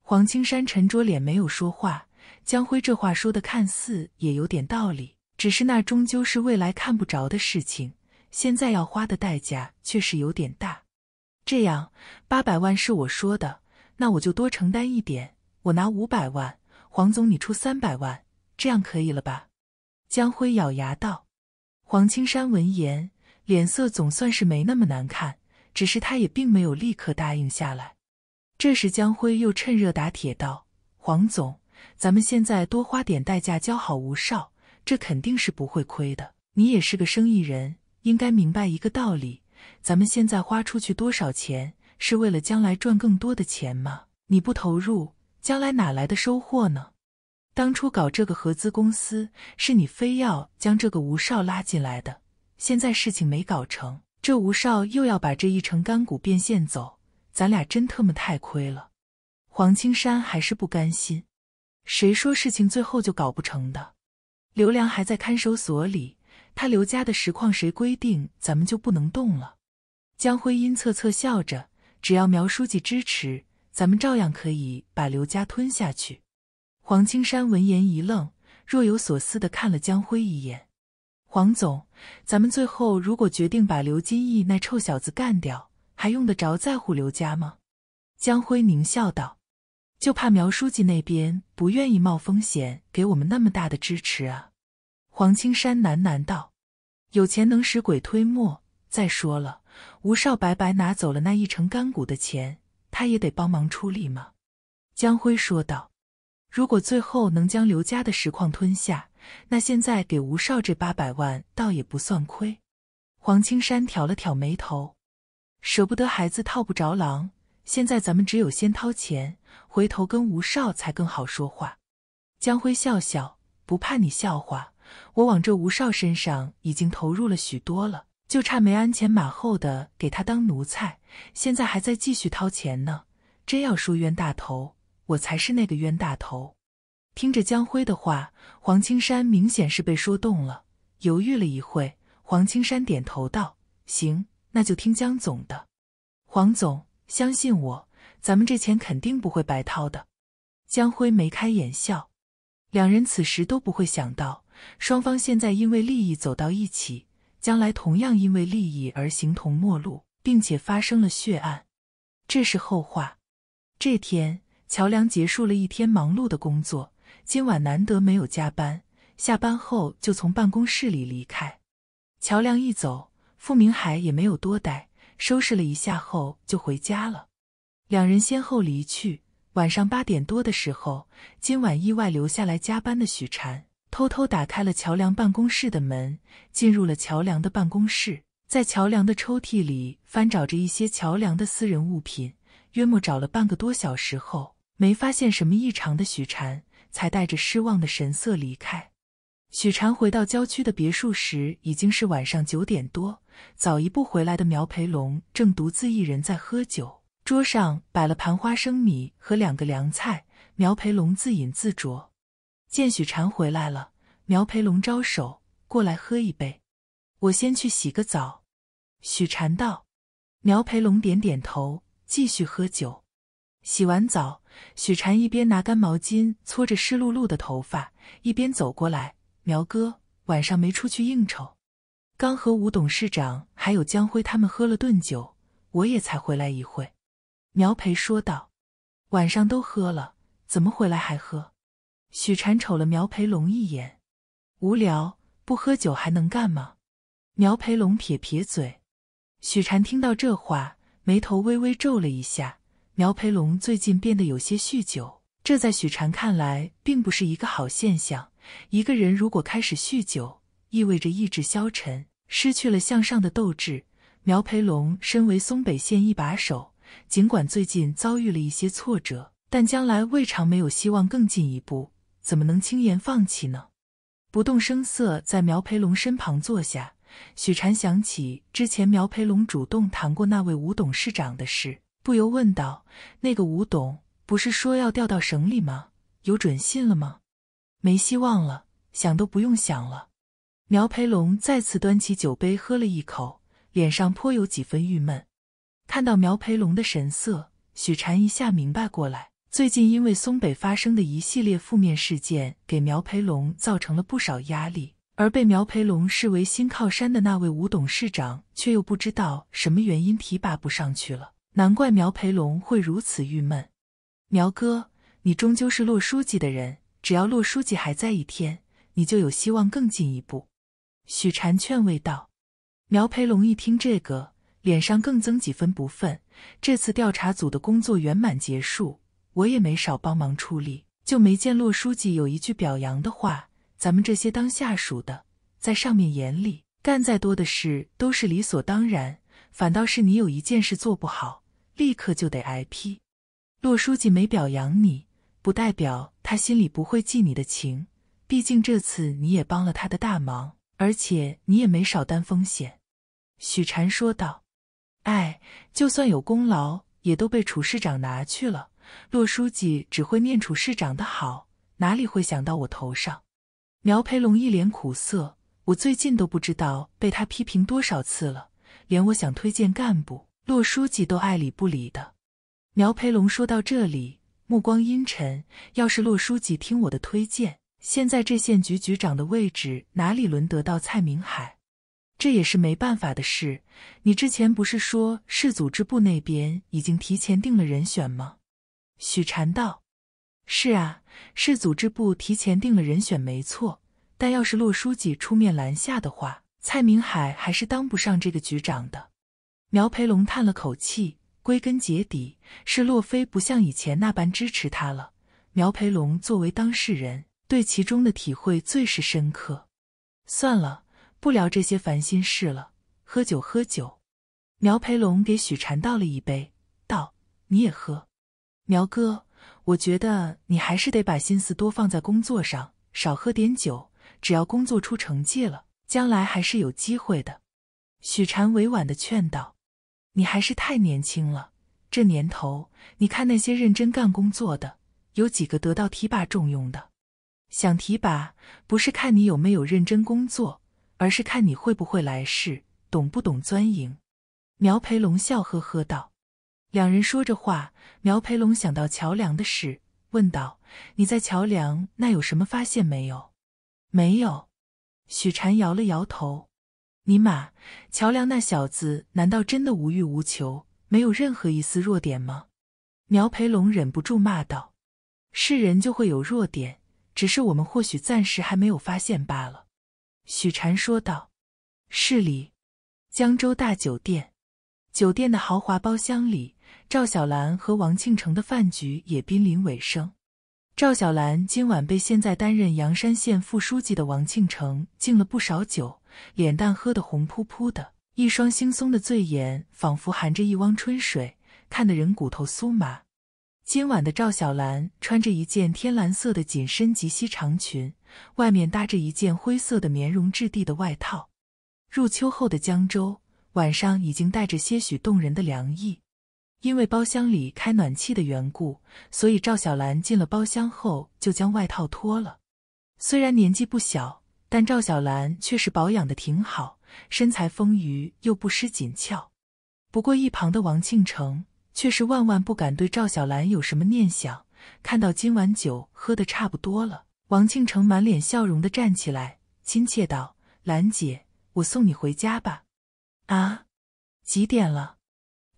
[SPEAKER 1] 黄青山沉着脸没有说话。江辉这话说的看似也有点道理，只是那终究是未来看不着的事情，现在要花的代价确实有点大。这样，八百万是我说的，那我就多承担一点，我拿五百万，黄总你出三百万。这样可以了吧？江辉咬牙道。黄青山闻言，脸色总算是没那么难看，只是他也并没有立刻答应下来。这时，江辉又趁热打铁道：“黄总，咱们现在多花点代价交好吴少，这肯定是不会亏的。你也是个生意人，应该明白一个道理：咱们现在花出去多少钱，是为了将来赚更多的钱吗？你不投入，将来哪来的收获呢？”当初搞这个合资公司是你非要将这个吴少拉进来的，现在事情没搞成，这吴少又要把这一成干股变现走，咱俩真他妈太亏了。黄青山还是不甘心，谁说事情最后就搞不成的？刘良还在看守所里，他刘家的实况谁规定咱们就不能动了？江辉阴恻恻笑着，只要苗书记支持，咱们照样可以把刘家吞下去。黄青山闻言一愣，若有所思地看了江辉一眼。黄总，咱们最后如果决定把刘金义那臭小子干掉，还用得着在乎刘家吗？江辉狞笑道：“就怕苗书记那边不愿意冒风险给我们那么大的支持啊。”黄青山喃喃道：“有钱能使鬼推磨。再说了，吴少白白拿走了那一成干股的钱，他也得帮忙出力嘛。”江辉说道。如果最后能将刘家的实况吞下，那现在给吴少这八百万倒也不算亏。黄青山挑了挑眉头，舍不得孩子套不着狼。现在咱们只有先掏钱，回头跟吴少才更好说话。江辉笑笑，不怕你笑话，我往这吴少身上已经投入了许多了，就差没鞍前马后的给他当奴才。现在还在继续掏钱呢，真要说冤大头。我才是那个冤大头。听着江辉的话，黄青山明显是被说动了，犹豫了一会，黄青山点头道：“行，那就听江总的。”黄总，相信我，咱们这钱肯定不会白掏的。江辉眉开眼笑。两人此时都不会想到，双方现在因为利益走到一起，将来同样因为利益而形同陌路，并且发生了血案。这是后话。这天。乔梁结束了一天忙碌的工作，今晚难得没有加班，下班后就从办公室里离开。乔梁一走，傅明海也没有多待，收拾了一下后就回家了。两人先后离去。晚上八点多的时候，今晚意外留下来加班的许婵偷偷打开了乔梁办公室的门，进入了乔梁的办公室，在乔梁的抽屉里翻找着一些乔梁的私人物品，约莫找了半个多小时后。没发现什么异常的许禅，才带着失望的神色离开。许禅回到郊区的别墅时，已经是晚上九点多。早一步回来的苗培龙正独自一人在喝酒，桌上摆了盘花生米和两个凉菜。苗培龙自饮自酌，见许禅回来了，苗培龙招手过来喝一杯。我先去洗个澡，许禅道。苗培龙点点头，继续喝酒。洗完澡，许禅一边拿干毛巾搓着湿漉漉的头发，一边走过来。苗哥，晚上没出去应酬，刚和吴董事长还有江辉他们喝了顿酒，我也才回来一会。苗培说道：“晚上都喝了，怎么回来还喝？”许禅瞅了苗培龙一眼，无聊不喝酒还能干吗？苗培龙撇撇嘴。许禅听到这话，眉头微微皱了一下。苗培龙最近变得有些酗酒，这在许禅看来并不是一个好现象。一个人如果开始酗酒，意味着意志消沉，失去了向上的斗志。苗培龙身为松北县一把手，尽管最近遭遇了一些挫折，但将来未尝没有希望更进一步，怎么能轻言放弃呢？不动声色在苗培龙身旁坐下，许禅想起之前苗培龙主动谈过那位吴董事长的事。不由问道：“那个吴董不是说要调到省里吗？有准信了吗？”“没希望了，想都不用想了。”苗培龙再次端起酒杯喝了一口，脸上颇有几分郁闷。看到苗培龙的神色，许禅一下明白过来：最近因为松北发生的一系列负面事件，给苗培龙造成了不少压力，而被苗培龙视为新靠山的那位吴董事长，却又不知道什么原因提拔不上去了。难怪苗培龙会如此郁闷。苗哥，你终究是洛书记的人，只要洛书记还在一天，你就有希望更进一步。许婵劝慰道。苗培龙一听这个，脸上更增几分不忿。这次调查组的工作圆满结束，我也没少帮忙出力，就没见洛书记有一句表扬的话。咱们这些当下属的，在上面眼里干再多的事都是理所当然，反倒是你有一件事做不好。立刻就得挨批，骆书记没表扬你，不代表他心里不会记你的情。毕竟这次你也帮了他的大忙，而且你也没少担风险。”许婵说道。“哎，就算有功劳，也都被楚市长拿去了。骆书记只会念楚市长的好，哪里会想到我头上？”苗培龙一脸苦涩：“我最近都不知道被他批评多少次了，连我想推荐干部。”洛书记都爱理不理的。苗培龙说到这里，目光阴沉。要是洛书记听我的推荐，现在这县局局长的位置哪里轮得到蔡明海？这也是没办法的事。你之前不是说市组织部那边已经提前定了人选吗？许禅道：“是啊，市组织部提前定了人选，没错。但要是洛书记出面拦下的话，蔡明海还是当不上这个局长的。”苗培龙叹了口气，归根结底是洛菲不像以前那般支持他了。苗培龙作为当事人，对其中的体会最是深刻。算了，不聊这些烦心事了，喝酒喝酒。苗培龙给许禅倒了一杯，道：“你也喝。”苗哥，我觉得你还是得把心思多放在工作上，少喝点酒。只要工作出成绩了，将来还是有机会的。”许禅委婉的劝道。你还是太年轻了，这年头，你看那些认真干工作的，有几个得到提拔重用的？想提拔，不是看你有没有认真工作，而是看你会不会来事，懂不懂钻营。苗培龙笑呵呵道。两人说着话，苗培龙想到乔梁的事，问道：“你在乔梁那有什么发现没有？”“没有。”许禅摇了摇头。尼玛，乔梁那小子难道真的无欲无求，没有任何一丝弱点吗？苗培龙忍不住骂道：“是人就会有弱点，只是我们或许暂时还没有发现罢了。”许禅说道。市里，江州大酒店，酒店的豪华包厢里，赵小兰和王庆成的饭局也濒临尾声。赵小兰今晚被现在担任阳山县副书记的王庆成敬了不少酒。脸蛋喝得红扑扑的，一双惺忪的醉眼仿佛含着一汪春水，看得人骨头酥麻。今晚的赵小兰穿着一件天蓝色的紧身及膝长裙，外面搭着一件灰色的棉绒质地的外套。入秋后的江州晚上已经带着些许动人的凉意，因为包厢里开暖气的缘故，所以赵小兰进了包厢后就将外套脱了。虽然年纪不小。但赵小兰却是保养的挺好，身材丰腴又不失紧俏。不过一旁的王庆成却是万万不敢对赵小兰有什么念想。看到今晚酒喝的差不多了，王庆成满脸笑容的站起来，亲切道：“兰姐，我送你回家吧。”啊，几点了？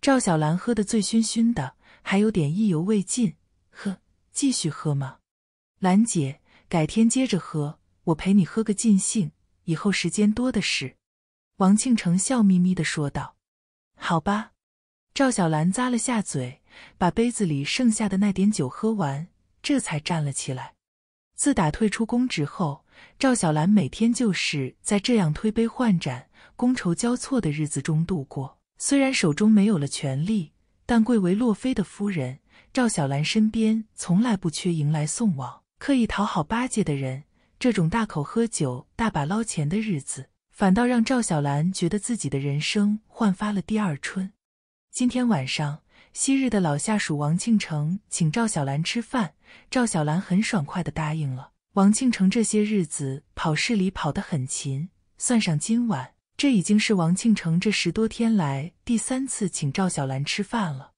[SPEAKER 1] 赵小兰喝得醉醺醺的，还有点意犹未尽，呵，继续喝嘛。兰姐，改天接着喝。我陪你喝个尽兴，以后时间多的是。”王庆成笑眯眯的说道。“好吧。”赵小兰咂了下嘴，把杯子里剩下的那点酒喝完，这才站了起来。自打退出公职后，赵小兰每天就是在这样推杯换盏、觥筹交错的日子中度过。虽然手中没有了权力，但贵为洛妃的夫人，赵小兰身边从来不缺迎来送往、刻意讨好巴结的人。这种大口喝酒、大把捞钱的日子，反倒让赵小兰觉得自己的人生焕发了第二春。今天晚上，昔日的老下属王庆成请赵小兰吃饭，赵小兰很爽快的答应了。王庆成这些日子跑市里跑得很勤，算上今晚，这已经是王庆成这十多天来第三次请赵小兰吃饭了。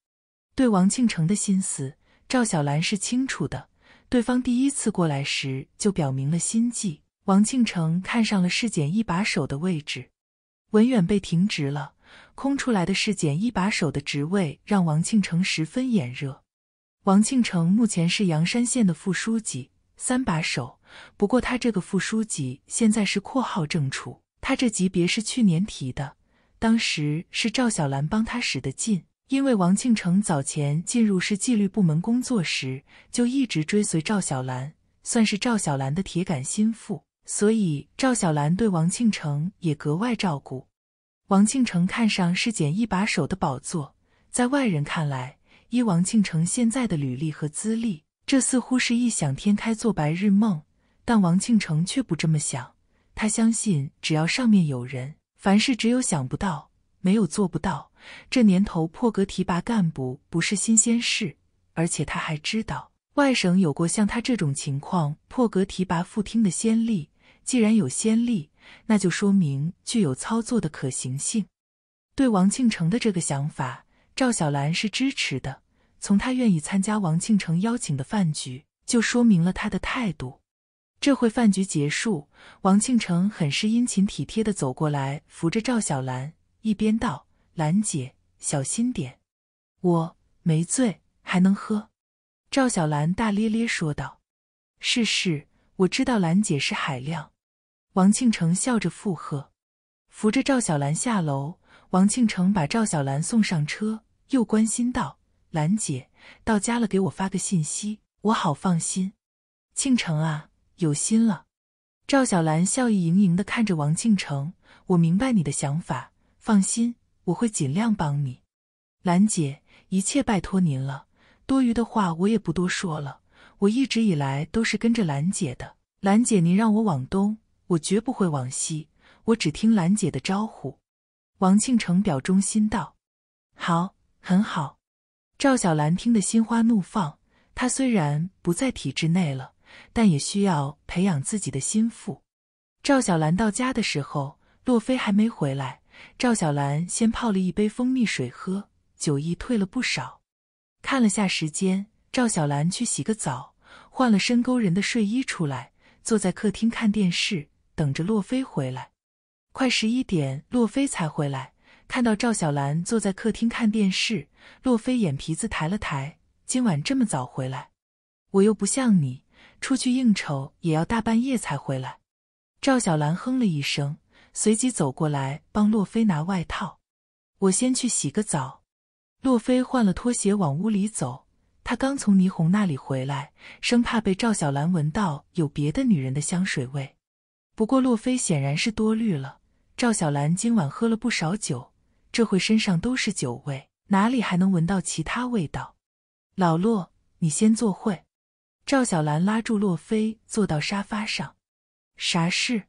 [SPEAKER 1] 对王庆成的心思，赵小兰是清楚的。对方第一次过来时就表明了心计。王庆成看上了市检一把手的位置，文远被停职了，空出来的世检一把手的职位，让王庆成十分眼热。王庆成目前是阳山县的副书记，三把手。不过他这个副书记现在是括号正处，他这级别是去年提的，当时是赵小兰帮他使的劲。因为王庆成早前进入市纪律部门工作时，就一直追随赵小兰，算是赵小兰的铁杆心腹，所以赵小兰对王庆成也格外照顾。王庆成看上是捡一把手的宝座，在外人看来，依王庆成现在的履历和资历，这似乎是异想天开、做白日梦。但王庆成却不这么想，他相信只要上面有人，凡事只有想不到，没有做不到。这年头破格提拔干部不是新鲜事，而且他还知道外省有过像他这种情况破格提拔副厅的先例。既然有先例，那就说明具有操作的可行性。对王庆成的这个想法，赵小兰是支持的。从他愿意参加王庆成邀请的饭局，就说明了他的态度。这会饭局结束，王庆成很是殷勤体贴的走过来，扶着赵小兰，一边道。兰姐，小心点！我没醉，还能喝。”赵小兰大咧咧说道。“是是，我知道兰姐是海量。”王庆成笑着附和，扶着赵小兰下楼。王庆成把赵小兰送上车，又关心道：“兰姐，到家了给我发个信息，我好放心。”庆成啊，有心了。”赵小兰笑意盈盈的看着王庆成，“我明白你的想法，放心。”我会尽量帮你，兰姐，一切拜托您了。多余的话我也不多说了。我一直以来都是跟着兰姐的，兰姐您让我往东，我绝不会往西。我只听兰姐的招呼。王庆成表忠心道：“好，很好。”赵小兰听得心花怒放。她虽然不在体制内了，但也需要培养自己的心腹。赵小兰到家的时候，洛菲还没回来。赵小兰先泡了一杯蜂蜜水喝，酒意退了不少。看了下时间，赵小兰去洗个澡，换了深沟人的睡衣出来，坐在客厅看电视，等着洛菲回来。快十一点，洛菲才回来，看到赵小兰坐在客厅看电视，洛菲眼皮子抬了抬：“今晚这么早回来？我又不像你，出去应酬也要大半夜才回来。”赵小兰哼了一声。随即走过来帮洛菲拿外套，我先去洗个澡。洛菲换了拖鞋往屋里走，他刚从霓虹那里回来，生怕被赵小兰闻到有别的女人的香水味。不过洛菲显然是多虑了，赵小兰今晚喝了不少酒，这会身上都是酒味，哪里还能闻到其他味道？老洛，你先坐会。赵小兰拉住洛菲，坐到沙发上，啥事？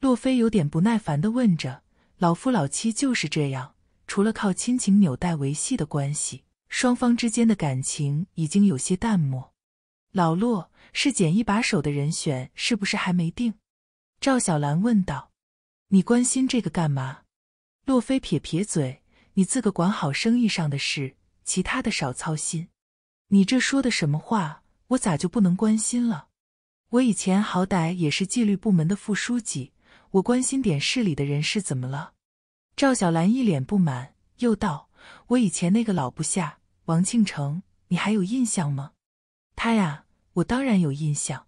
[SPEAKER 1] 洛菲有点不耐烦地问着：“老夫老妻就是这样，除了靠亲情纽带维系的关系，双方之间的感情已经有些淡漠。”老洛是捡一把手的人选，是不是还没定？”赵小兰问道。“你关心这个干嘛？”洛菲撇撇嘴，“你自个管好生意上的事，其他的少操心。”你这说的什么话？我咋就不能关心了？我以前好歹也是纪律部门的副书记。我关心点市里的人是怎么了？赵小兰一脸不满，又道：“我以前那个老部下王庆成，你还有印象吗？”“他呀，我当然有印象。”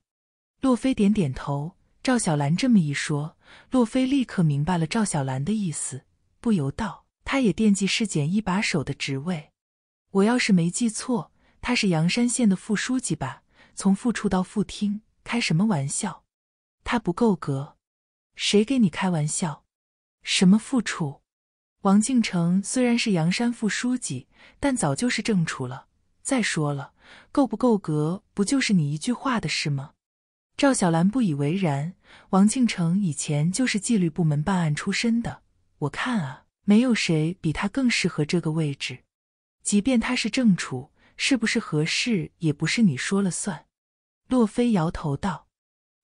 [SPEAKER 1] 洛飞点点头。赵小兰这么一说，洛飞立刻明白了赵小兰的意思，不由道：“他也惦记市检一把手的职位。我要是没记错，他是阳山县的副书记吧？从副处到副厅，开什么玩笑？他不够格。”谁给你开玩笑？什么副处？王庆成虽然是阳山副书记，但早就是正处了。再说了，够不够格，不就是你一句话的事吗？赵小兰不以为然。王庆成以前就是纪律部门办案出身的，我看啊，没有谁比他更适合这个位置。即便他是正处，是不是合适，也不是你说了算。洛飞摇头道：“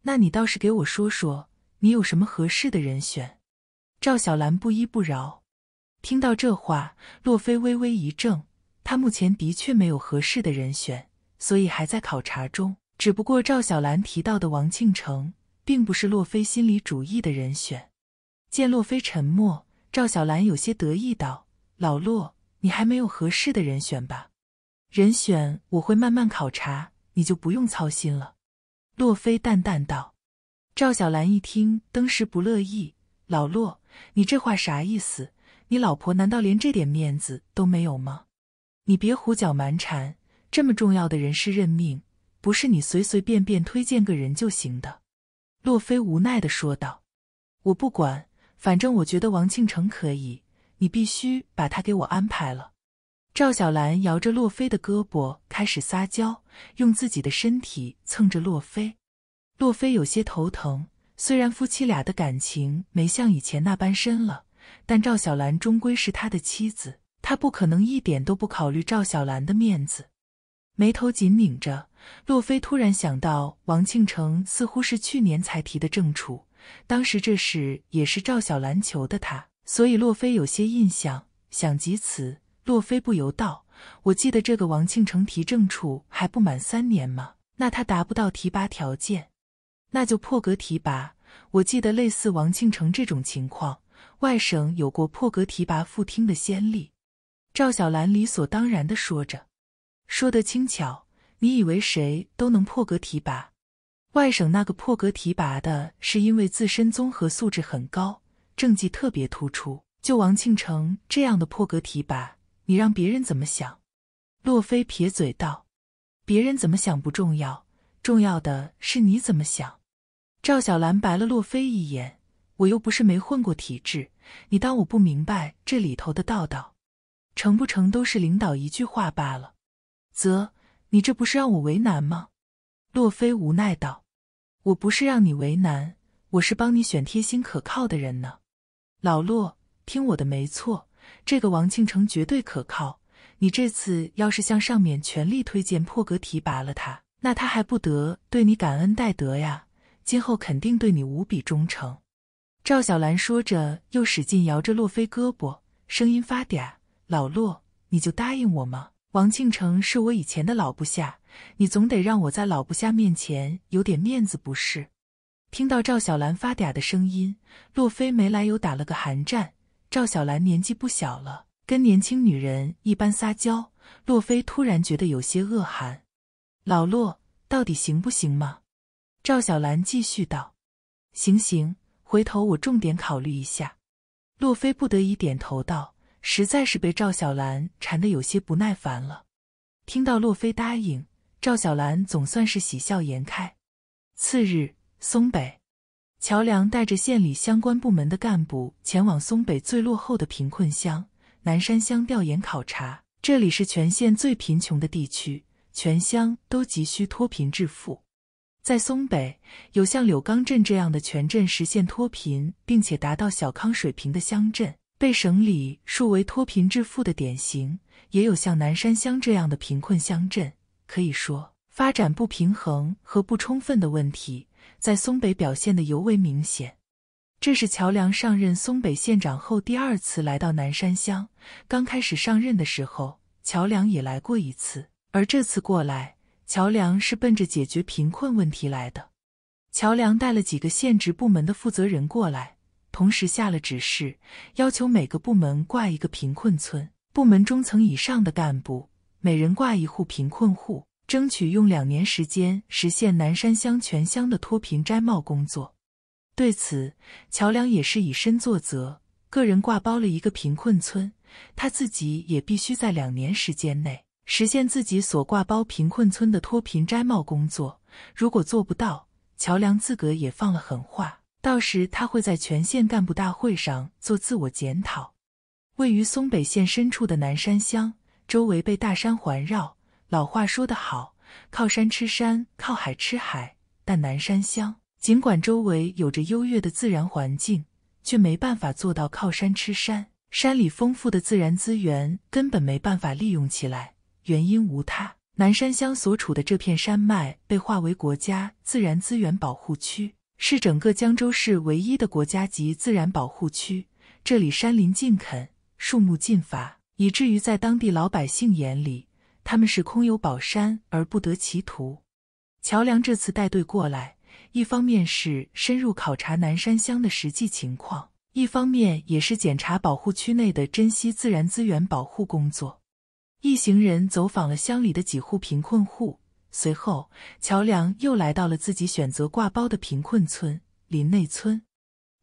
[SPEAKER 1] 那你倒是给我说说。”你有什么合适的人选？赵小兰不依不饶。听到这话，洛飞微微一怔。他目前的确没有合适的人选，所以还在考察中。只不过赵小兰提到的王庆成，并不是洛飞心理主义的人选。见洛飞沉默，赵小兰有些得意道：“老洛，你还没有合适的人选吧？人选我会慢慢考察，你就不用操心了。”洛飞淡淡道。赵小兰一听，登时不乐意：“老骆，你这话啥意思？你老婆难道连这点面子都没有吗？你别胡搅蛮缠！这么重要的人事任命，不是你随随便便推荐个人就行的。”洛菲无奈地说道：“我不管，反正我觉得王庆成可以，你必须把他给我安排了。”赵小兰摇着洛菲的胳膊，开始撒娇，用自己的身体蹭着洛菲。洛菲有些头疼，虽然夫妻俩的感情没像以前那般深了，但赵小兰终归是他的妻子，他不可能一点都不考虑赵小兰的面子。眉头紧拧着，洛菲突然想到，王庆成似乎是去年才提的正处，当时这事也是赵小兰求的他，所以洛菲有些印象。想及此，洛菲不由道：“我记得这个王庆成提正处还不满三年吗？那他达不到提拔条件。”那就破格提拔。我记得类似王庆成这种情况，外省有过破格提拔副厅的先例。赵小兰理所当然地说着，说得轻巧。你以为谁都能破格提拔？外省那个破格提拔的是因为自身综合素质很高，政绩特别突出。就王庆成这样的破格提拔，你让别人怎么想？洛飞撇嘴道：“别人怎么想不重要。”重要的是你怎么想。赵小兰白了洛飞一眼，我又不是没混过体制，你当我不明白这里头的道道？成不成都是领导一句话罢了。啧，你这不是让我为难吗？洛飞无奈道：“我不是让你为难，我是帮你选贴心可靠的人呢。”老洛，听我的没错，这个王庆成绝对可靠。你这次要是向上面全力推荐，破格提拔了他。那他还不得对你感恩戴德呀？今后肯定对你无比忠诚。赵小兰说着，又使劲摇着洛菲胳膊，声音发嗲：“老洛，你就答应我嘛！王庆成是我以前的老部下，你总得让我在老部下面前有点面子，不是？”听到赵小兰发嗲的声音，洛菲没来由打了个寒战。赵小兰年纪不小了，跟年轻女人一般撒娇，洛菲突然觉得有些恶寒。老洛，到底行不行吗？赵小兰继续道：“行行，回头我重点考虑一下。”洛飞不得已点头道：“实在是被赵小兰缠得有些不耐烦了。”听到洛飞答应，赵小兰总算是喜笑颜开。次日，松北，乔梁带着县里相关部门的干部前往松北最落后的贫困乡南山乡调研考察。这里是全县最贫穷的地区。全乡都急需脱贫致富。在松北，有像柳钢镇这样的全镇实现脱贫并且达到小康水平的乡镇，被省里树为脱贫致富的典型；也有像南山乡这样的贫困乡镇。可以说，发展不平衡和不充分的问题在松北表现得尤为明显。这是乔梁上任松北县长后第二次来到南山乡。刚开始上任的时候，乔梁也来过一次。而这次过来，乔梁是奔着解决贫困问题来的。乔梁带了几个县直部门的负责人过来，同时下了指示，要求每个部门挂一个贫困村，部门中层以上的干部每人挂一户贫困户，争取用两年时间实现南山乡全乡的脱贫摘帽工作。对此，乔梁也是以身作则，个人挂包了一个贫困村，他自己也必须在两年时间内。实现自己所挂包贫困村的脱贫摘帽工作，如果做不到，乔梁自个也放了狠话，到时他会在全县干部大会上做自我检讨。位于松北县深处的南山乡，周围被大山环绕。老话说得好，靠山吃山，靠海吃海。但南山乡尽管周围有着优越的自然环境，却没办法做到靠山吃山。山里丰富的自然资源根本没办法利用起来。原因无他，南山乡所处的这片山脉被划为国家自然资源保护区，是整个江州市唯一的国家级自然保护区。这里山林尽垦，树木尽伐，以至于在当地老百姓眼里，他们是空有宝山而不得其途。乔梁这次带队过来，一方面是深入考察南山乡的实际情况，一方面也是检查保护区内的珍稀自然资源保护工作。一行人走访了乡里的几户贫困户，随后乔梁又来到了自己选择挂包的贫困村林内村。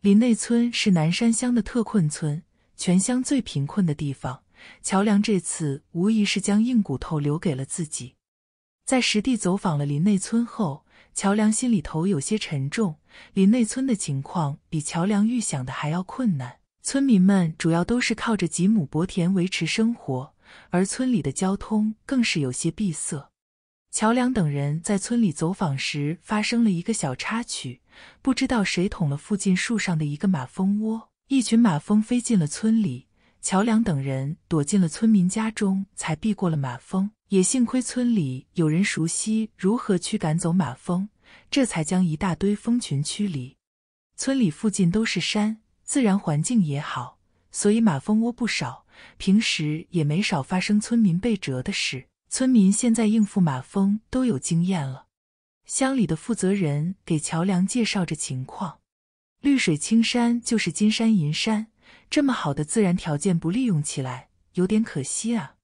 [SPEAKER 1] 林内村是南山乡的特困村，全乡最贫困的地方。乔梁这次无疑是将硬骨头留给了自己。在实地走访了林内村后，乔梁心里头有些沉重。林内村的情况比乔梁预想的还要困难，村民们主要都是靠着几亩薄田维持生活。而村里的交通更是有些闭塞。乔梁等人在村里走访时，发生了一个小插曲。不知道谁捅了附近树上的一个马蜂窝，一群马蜂飞进了村里。乔梁等人躲进了村民家中，才避过了马蜂。也幸亏村里有人熟悉如何驱赶走马蜂，这才将一大堆蜂群驱离。村里附近都是山，自然环境也好，所以马蜂窝不少。平时也没少发生村民被蛰的事，村民现在应付马蜂都有经验了。乡里的负责人给乔梁介绍着情况：“绿水青山就是金山银山，这么好的自然条件不利用起来，有点可惜啊。”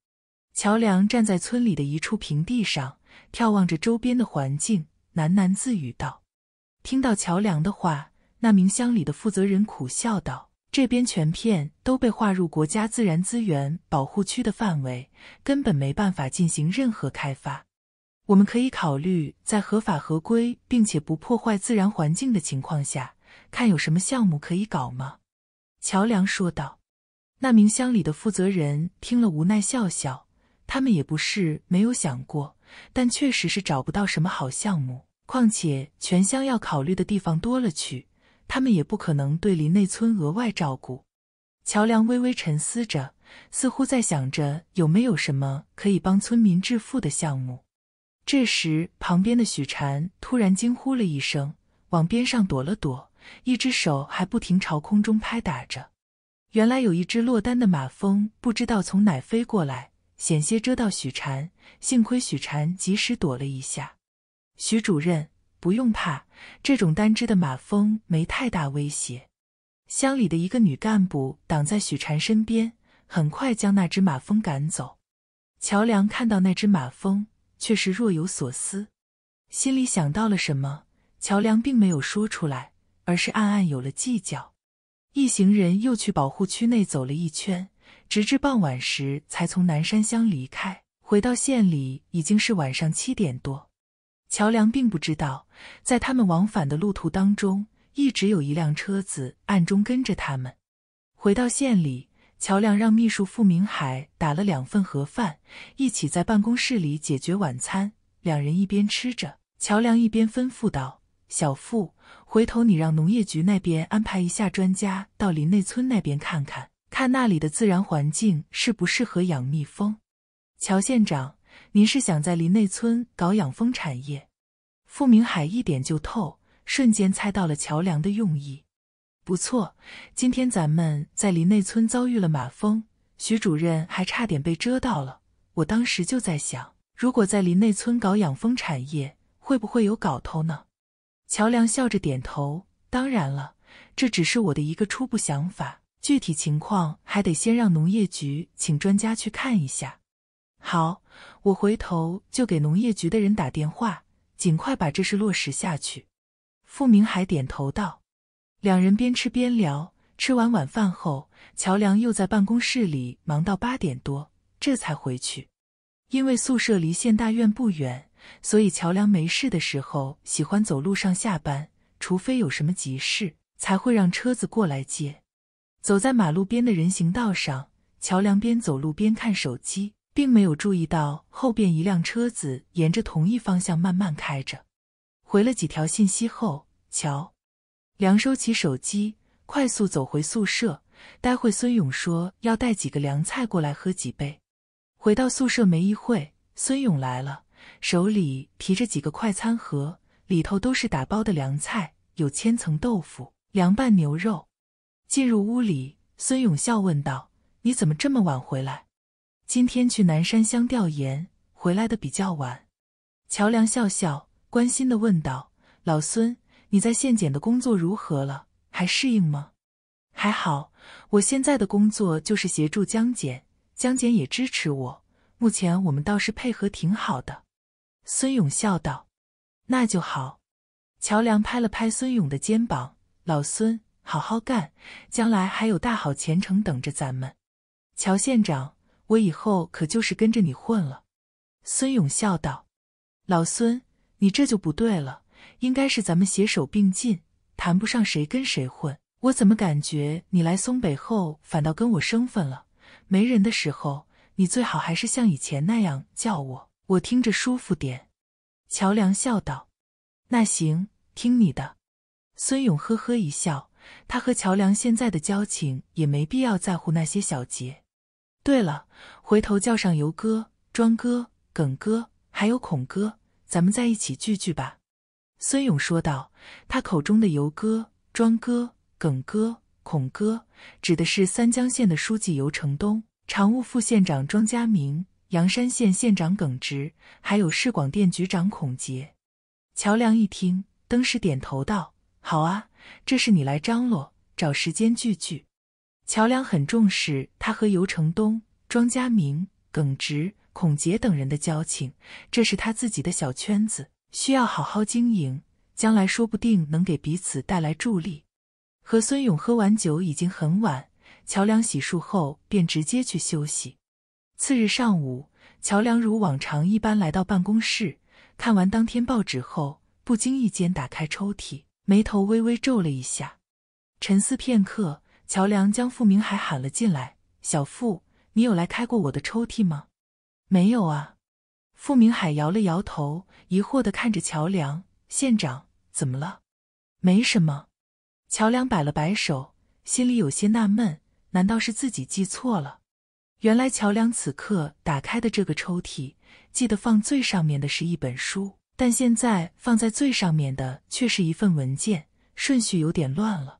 [SPEAKER 1] 乔梁站在村里的一处平地上，眺望着周边的环境，喃喃自语道：“听到乔梁的话，那名乡里的负责人苦笑道。”这边全片都被划入国家自然资源保护区的范围，根本没办法进行任何开发。我们可以考虑在合法合规并且不破坏自然环境的情况下，看有什么项目可以搞吗？”乔梁说道。那名乡里的负责人听了无奈笑笑，他们也不是没有想过，但确实是找不到什么好项目。况且全乡要考虑的地方多了去。他们也不可能对林内村额外照顾。乔梁微微沉思着，似乎在想着有没有什么可以帮村民致富的项目。这时，旁边的许婵突然惊呼了一声，往边上躲了躲，一只手还不停朝空中拍打着。原来有一只落单的马蜂，不知道从哪飞过来，险些蛰到许婵，幸亏许婵及时躲了一下。许主任。不用怕，这种单只的马蜂没太大威胁。乡里的一个女干部挡在许婵身边，很快将那只马蜂赶走。乔梁看到那只马蜂，却是若有所思，心里想到了什么。乔梁并没有说出来，而是暗暗有了计较。一行人又去保护区内走了一圈，直至傍晚时才从南山乡离开，回到县里已经是晚上七点多。乔梁并不知道，在他们往返的路途当中，一直有一辆车子暗中跟着他们。回到县里，乔梁让秘书傅明海打了两份盒饭，一起在办公室里解决晚餐。两人一边吃着，乔梁一边吩咐道：“小傅，回头你让农业局那边安排一下专家到林内村那边看看，看那里的自然环境适不适合养蜜蜂。”乔县长。您是想在林内村搞养蜂产业？傅明海一点就透，瞬间猜到了乔梁的用意。不错，今天咱们在林内村遭遇了马蜂，徐主任还差点被蛰到了。我当时就在想，如果在林内村搞养蜂产业，会不会有搞头呢？乔梁笑着点头。当然了，这只是我的一个初步想法，具体情况还得先让农业局请专家去看一下。好，我回头就给农业局的人打电话，尽快把这事落实下去。”付明海点头道。两人边吃边聊。吃完晚饭后，乔梁又在办公室里忙到八点多，这才回去。因为宿舍离县大院不远，所以乔梁没事的时候喜欢走路上下班，除非有什么急事，才会让车子过来接。走在马路边的人行道上，乔梁边走路边看手机。并没有注意到后边一辆车子沿着同一方向慢慢开着。回了几条信息后，乔梁收起手机，快速走回宿舍。待会孙勇说要带几个凉菜过来喝几杯。回到宿舍没一会，孙勇来了，手里提着几个快餐盒，里头都是打包的凉菜，有千层豆腐、凉拌牛肉。进入屋里，孙勇笑问道：“你怎么这么晚回来？”今天去南山乡调研，回来的比较晚。乔梁笑笑，关心的问道：“老孙，你在县检的工作如何了？还适应吗？”“还好，我现在的工作就是协助江检，江检也支持我。目前我们倒是配合挺好的。”孙勇笑道。“那就好。”乔梁拍了拍孙勇的肩膀，“老孙，好好干，将来还有大好前程等着咱们。”乔县长。我以后可就是跟着你混了。”孙勇笑道，“老孙，你这就不对了，应该是咱们携手并进，谈不上谁跟谁混。我怎么感觉你来松北后，反倒跟我生分了？没人的时候，你最好还是像以前那样叫我，我听着舒服点。”乔梁笑道，“那行，听你的。”孙勇呵呵一笑，他和乔梁现在的交情，也没必要在乎那些小节。对了，回头叫上尤哥、庄哥、耿哥，还有孔哥，咱们再一起聚聚吧。”孙勇说道。他口中的尤哥、庄哥、耿哥、孔哥，指的是三江县的书记尤成东、常务副县长庄家明、阳山县县长耿直，还有市广电局长孔杰。乔梁一听，登时点头道：“好啊，这事你来张罗，找时间聚聚。”乔梁很重视他和尤成东、庄家明、耿直、孔杰等人的交情，这是他自己的小圈子，需要好好经营，将来说不定能给彼此带来助力。和孙勇喝完酒已经很晚，乔梁洗漱后便直接去休息。次日上午，乔梁如往常一般来到办公室，看完当天报纸后，不经意间打开抽屉，眉头微微皱了一下，沉思片刻。乔梁将傅明海喊了进来：“小傅，你有来开过我的抽屉吗？”“没有啊。”傅明海摇了摇头，疑惑的看着乔梁：“县长，怎么了？”“没什么。”乔梁摆了摆手，心里有些纳闷：难道是自己记错了？原来乔梁此刻打开的这个抽屉，记得放最上面的是一本书，但现在放在最上面的却是一份文件，顺序有点乱了。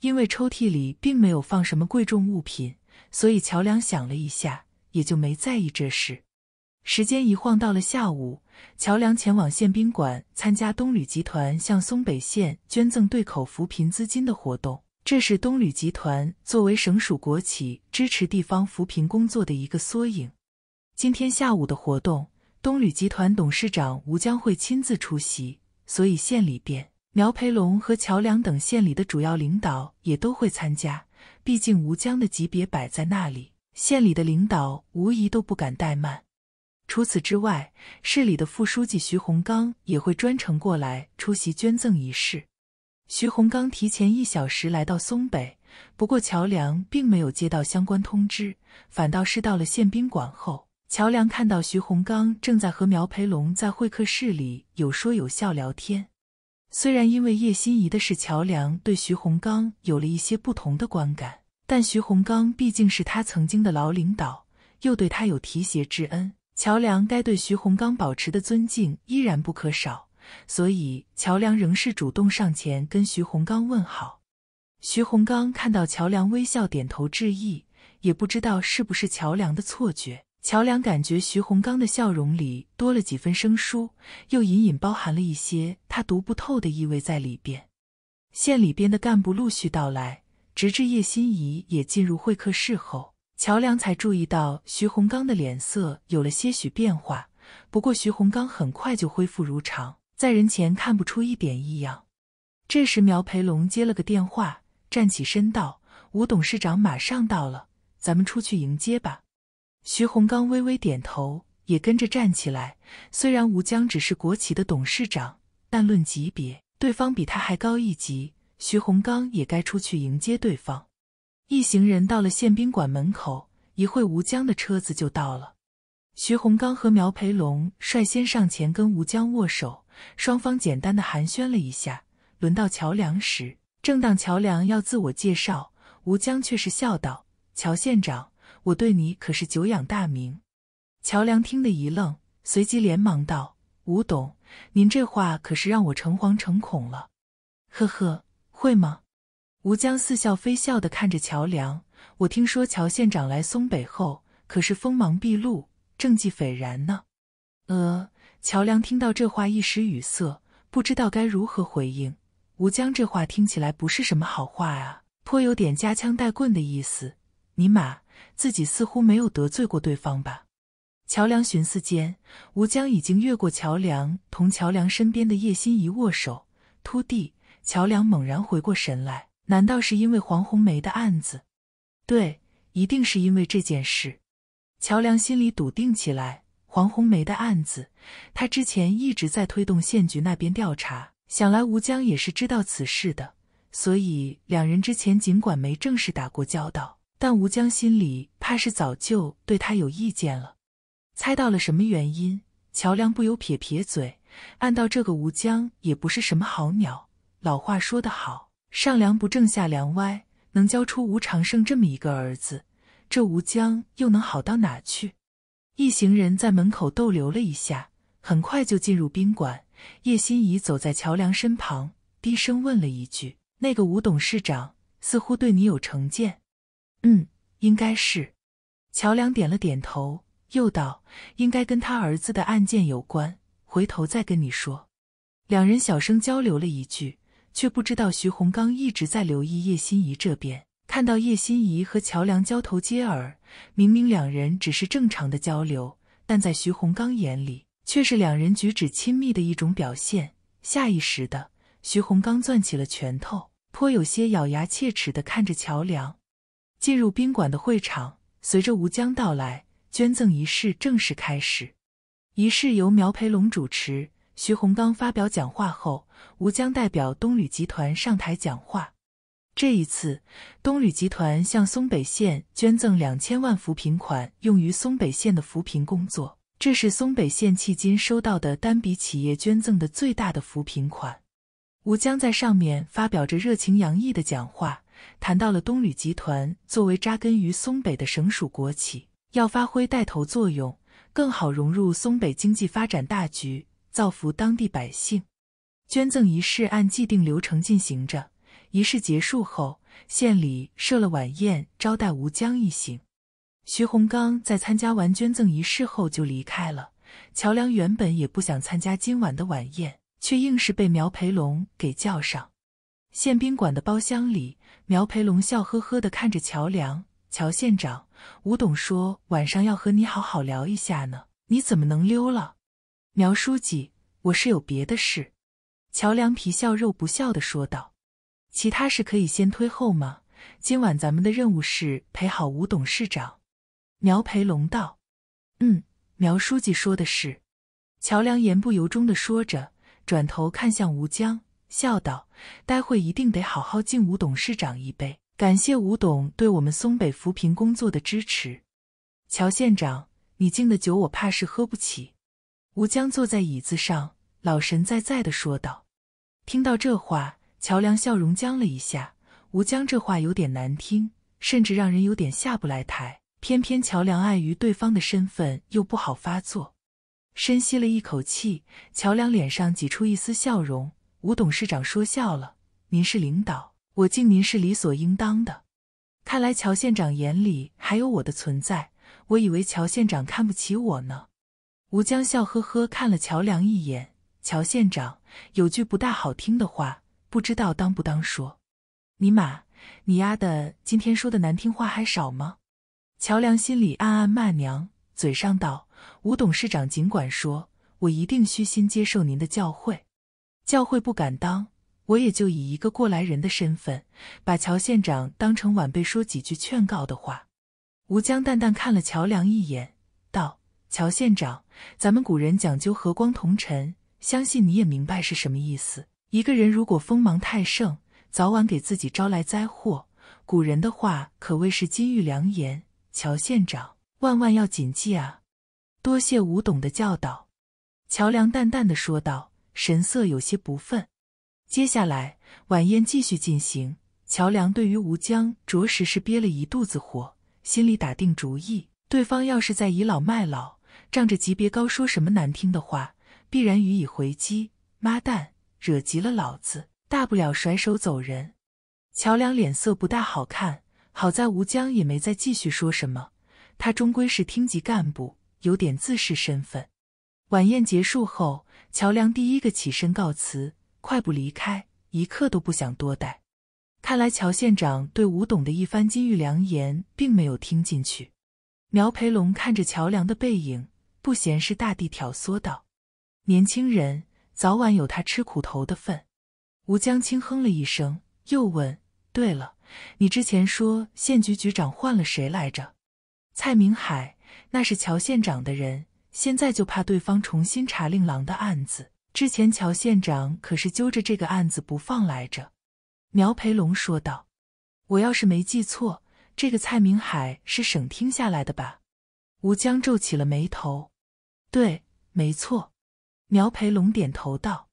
[SPEAKER 1] 因为抽屉里并没有放什么贵重物品，所以乔梁想了一下，也就没在意这事。时间一晃到了下午，乔梁前往县宾馆参加东旅集团向松北县捐赠对口扶贫资金的活动。这是东旅集团作为省属国企支持地方扶贫工作的一个缩影。今天下午的活动，东旅集团董事长吴江会亲自出席，所以县里边。苗培龙和乔梁等县里的主要领导也都会参加，毕竟吴江的级别摆在那里，县里的领导无疑都不敢怠慢。除此之外，市里的副书记徐洪刚也会专程过来出席捐赠仪式。徐洪刚提前一小时来到松北，不过乔梁并没有接到相关通知，反倒是到了县宾馆后，乔梁看到徐洪刚正在和苗培龙在会客室里有说有笑聊天。虽然因为叶心怡的事，乔梁对徐洪刚有了一些不同的观感，但徐洪刚毕竟是他曾经的老领导，又对他有提携之恩，乔梁该对徐洪刚保持的尊敬依然不可少，所以乔梁仍是主动上前跟徐洪刚问好。徐洪刚看到乔梁微笑点头致意，也不知道是不是乔梁的错觉。乔梁感觉徐洪刚的笑容里多了几分生疏，又隐隐包含了一些他读不透的意味在里边。县里边的干部陆续到来，直至叶心怡也进入会客室后，乔梁才注意到徐洪刚的脸色有了些许变化。不过，徐洪刚很快就恢复如常，在人前看不出一点异样。这时，苗培龙接了个电话，站起身道：“吴董事长马上到了，咱们出去迎接吧。”徐洪刚微微点头，也跟着站起来。虽然吴江只是国企的董事长，但论级别，对方比他还高一级。徐洪刚也该出去迎接对方。一行人到了宪兵馆门口，一会吴江的车子就到了。徐洪刚和苗培龙率先上前跟吴江握手，双方简单的寒暄了一下。轮到乔梁时，正当乔梁要自我介绍，吴江却是笑道：“乔县长。”我对你可是久仰大名，乔梁听得一愣，随即连忙道：“吴董，您这话可是让我诚惶诚恐了。”“呵呵，会吗？”吴江似笑非笑的看着乔梁。“我听说乔县长来松北后，可是锋芒毕露，政绩斐然呢。”“呃。”乔梁听到这话一时语塞，不知道该如何回应。吴江这话听起来不是什么好话啊，颇有点夹枪带棍的意思。尼玛！自己似乎没有得罪过对方吧？乔梁寻思间，吴江已经越过乔梁，同乔梁身边的叶心怡握手。突地，乔梁猛然回过神来，难道是因为黄红梅的案子？对，一定是因为这件事。乔梁心里笃定起来。黄红梅的案子，他之前一直在推动县局那边调查，想来吴江也是知道此事的，所以两人之前尽管没正式打过交道。但吴江心里怕是早就对他有意见了，猜到了什么原因，乔梁不由撇撇嘴，暗道这个吴江也不是什么好鸟。老话说得好，上梁不正下梁歪，能教出吴长胜这么一个儿子，这吴江又能好到哪去？一行人在门口逗留了一下，很快就进入宾馆。叶心怡走在乔梁身旁，低声问了一句：“那个吴董事长似乎对你有成见。”嗯，应该是。乔梁点了点头，又道：“应该跟他儿子的案件有关，回头再跟你说。”两人小声交流了一句，却不知道徐洪刚一直在留意叶心怡这边。看到叶心怡和乔梁交头接耳，明明两人只是正常的交流，但在徐洪刚眼里却是两人举止亲密的一种表现。下意识的，徐洪刚攥起了拳头，颇有些咬牙切齿的看着乔梁。进入宾馆的会场，随着吴江到来，捐赠仪式正式开始。仪式由苗培龙主持，徐洪刚发表讲话后，吴江代表东旅集团上台讲话。这一次，东旅集团向松北县捐赠两千万扶贫款，用于松北县的扶贫工作。这是松北县迄今收到的单笔企业捐赠的最大的扶贫款。吴江在上面发表着热情洋溢的讲话。谈到了东旅集团作为扎根于松北的省属国企，要发挥带头作用，更好融入松北经济发展大局，造福当地百姓。捐赠仪式按既定流程进行着。仪式结束后，县里设了晚宴招待吴江一行。徐洪刚在参加完捐赠仪式后就离开了。乔梁原本也不想参加今晚的晚宴，却硬是被苗培龙给叫上。县宾馆的包厢里，苗培龙笑呵呵地看着乔梁。乔县长，吴董说晚上要和你好好聊一下呢，你怎么能溜了？苗书记，我是有别的事。乔梁皮笑肉不笑地说道：“其他事可以先推后嘛，今晚咱们的任务是陪好吴董事长。”苗培龙道：“嗯，苗书记说的是。”乔梁言不由衷地说着，转头看向吴江。笑道：“待会一定得好好敬吴董事长一杯，感谢吴董对我们松北扶贫工作的支持。”乔县长，你敬的酒我怕是喝不起。”吴江坐在椅子上，老神在在的说道。听到这话，乔梁笑容僵了一下。吴江这话有点难听，甚至让人有点下不来台。偏偏乔梁碍于对方的身份，又不好发作。深吸了一口气，乔梁脸上挤出一丝笑容。吴董事长说笑了，您是领导，我敬您是理所应当的。看来乔县长眼里还有我的存在，我以为乔县长看不起我呢。吴江笑呵呵看了乔梁一眼，乔县长有句不大好听的话，不知道当不当说。尼玛，你丫的今天说的难听话还少吗？乔梁心里暗暗骂娘，嘴上道：“吴董事长尽管说，我一定虚心接受您的教诲。”教会不敢当，我也就以一个过来人的身份，把乔县长当成晚辈说几句劝告的话。吴江淡淡看了乔梁一眼，道：“乔县长，咱们古人讲究和光同尘，相信你也明白是什么意思。一个人如果锋芒太盛，早晚给自己招来灾祸。古人的话可谓是金玉良言，乔县长万万要谨记啊！”多谢吴董的教导。”乔梁淡淡的说道。神色有些不忿。接下来晚宴继续进行，乔梁对于吴江着实是憋了一肚子火，心里打定主意，对方要是在倚老卖老，仗着级别高说什么难听的话，必然予以回击。妈蛋，惹急了老子，大不了甩手走人。乔梁脸色不大好看，好在吴江也没再继续说什么，他终归是厅级干部，有点自视身份。晚宴结束后，乔梁第一个起身告辞，快步离开，一刻都不想多待。看来乔县长对吴董的一番金玉良言并没有听进去。苗培龙看着乔梁的背影，不嫌是大地挑唆道：“年轻人，早晚有他吃苦头的份。”吴江轻哼了一声，又问：“对了，你之前说县局局长换了谁来着？”“蔡明海，那是乔县长的人。”现在就怕对方重新查令郎的案子。之前乔县长可是揪着这个案子不放来着。”苗培龙说道。“我要是没记错，这个蔡明海是省厅下来的吧？”吴江皱起了眉头。“对，没错。”苗培龙点头道。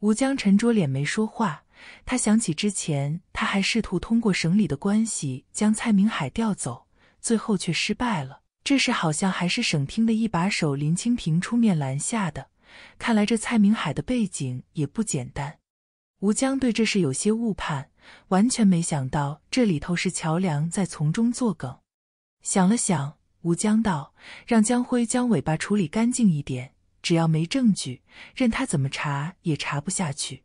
[SPEAKER 1] 吴江沉着脸没说话。他想起之前他还试图通过省里的关系将蔡明海调走，最后却失败了。这事好像还是省厅的一把手林清平出面拦下的，看来这蔡明海的背景也不简单。吴江对这事有些误判，完全没想到这里头是乔梁在从中作梗。想了想，吴江道：“让江辉将尾巴处理干净一点，只要没证据，任他怎么查也查不下去。”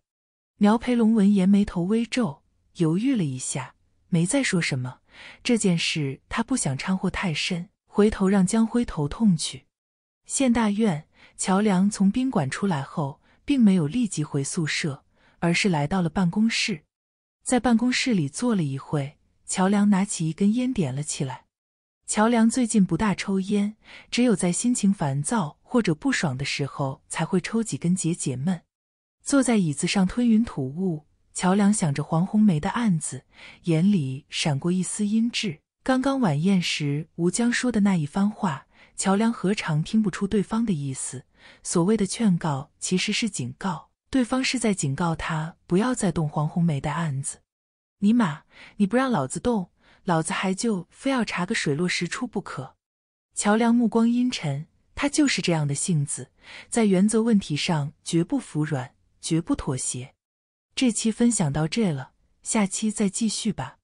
[SPEAKER 1] 苗培龙闻言，眉头微皱，犹豫了一下，没再说什么。这件事他不想掺和太深。回头让江辉头痛去。县大院，乔梁从宾馆出来后，并没有立即回宿舍，而是来到了办公室。在办公室里坐了一会，乔梁拿起一根烟点了起来。乔梁最近不大抽烟，只有在心情烦躁或者不爽的时候，才会抽几根解解闷。坐在椅子上吞云吐雾，乔梁想着黄红梅的案子，眼里闪过一丝阴鸷。刚刚晚宴时，吴江说的那一番话，乔梁何尝听不出对方的意思？所谓的劝告，其实是警告，对方是在警告他不要再动黄红梅的案子。尼玛，你不让老子动，老子还就非要查个水落石出不可！乔梁目光阴沉，他就是这样的性子，在原则问题上绝不服软，绝不妥协。这期分享到这了，下期再继续吧。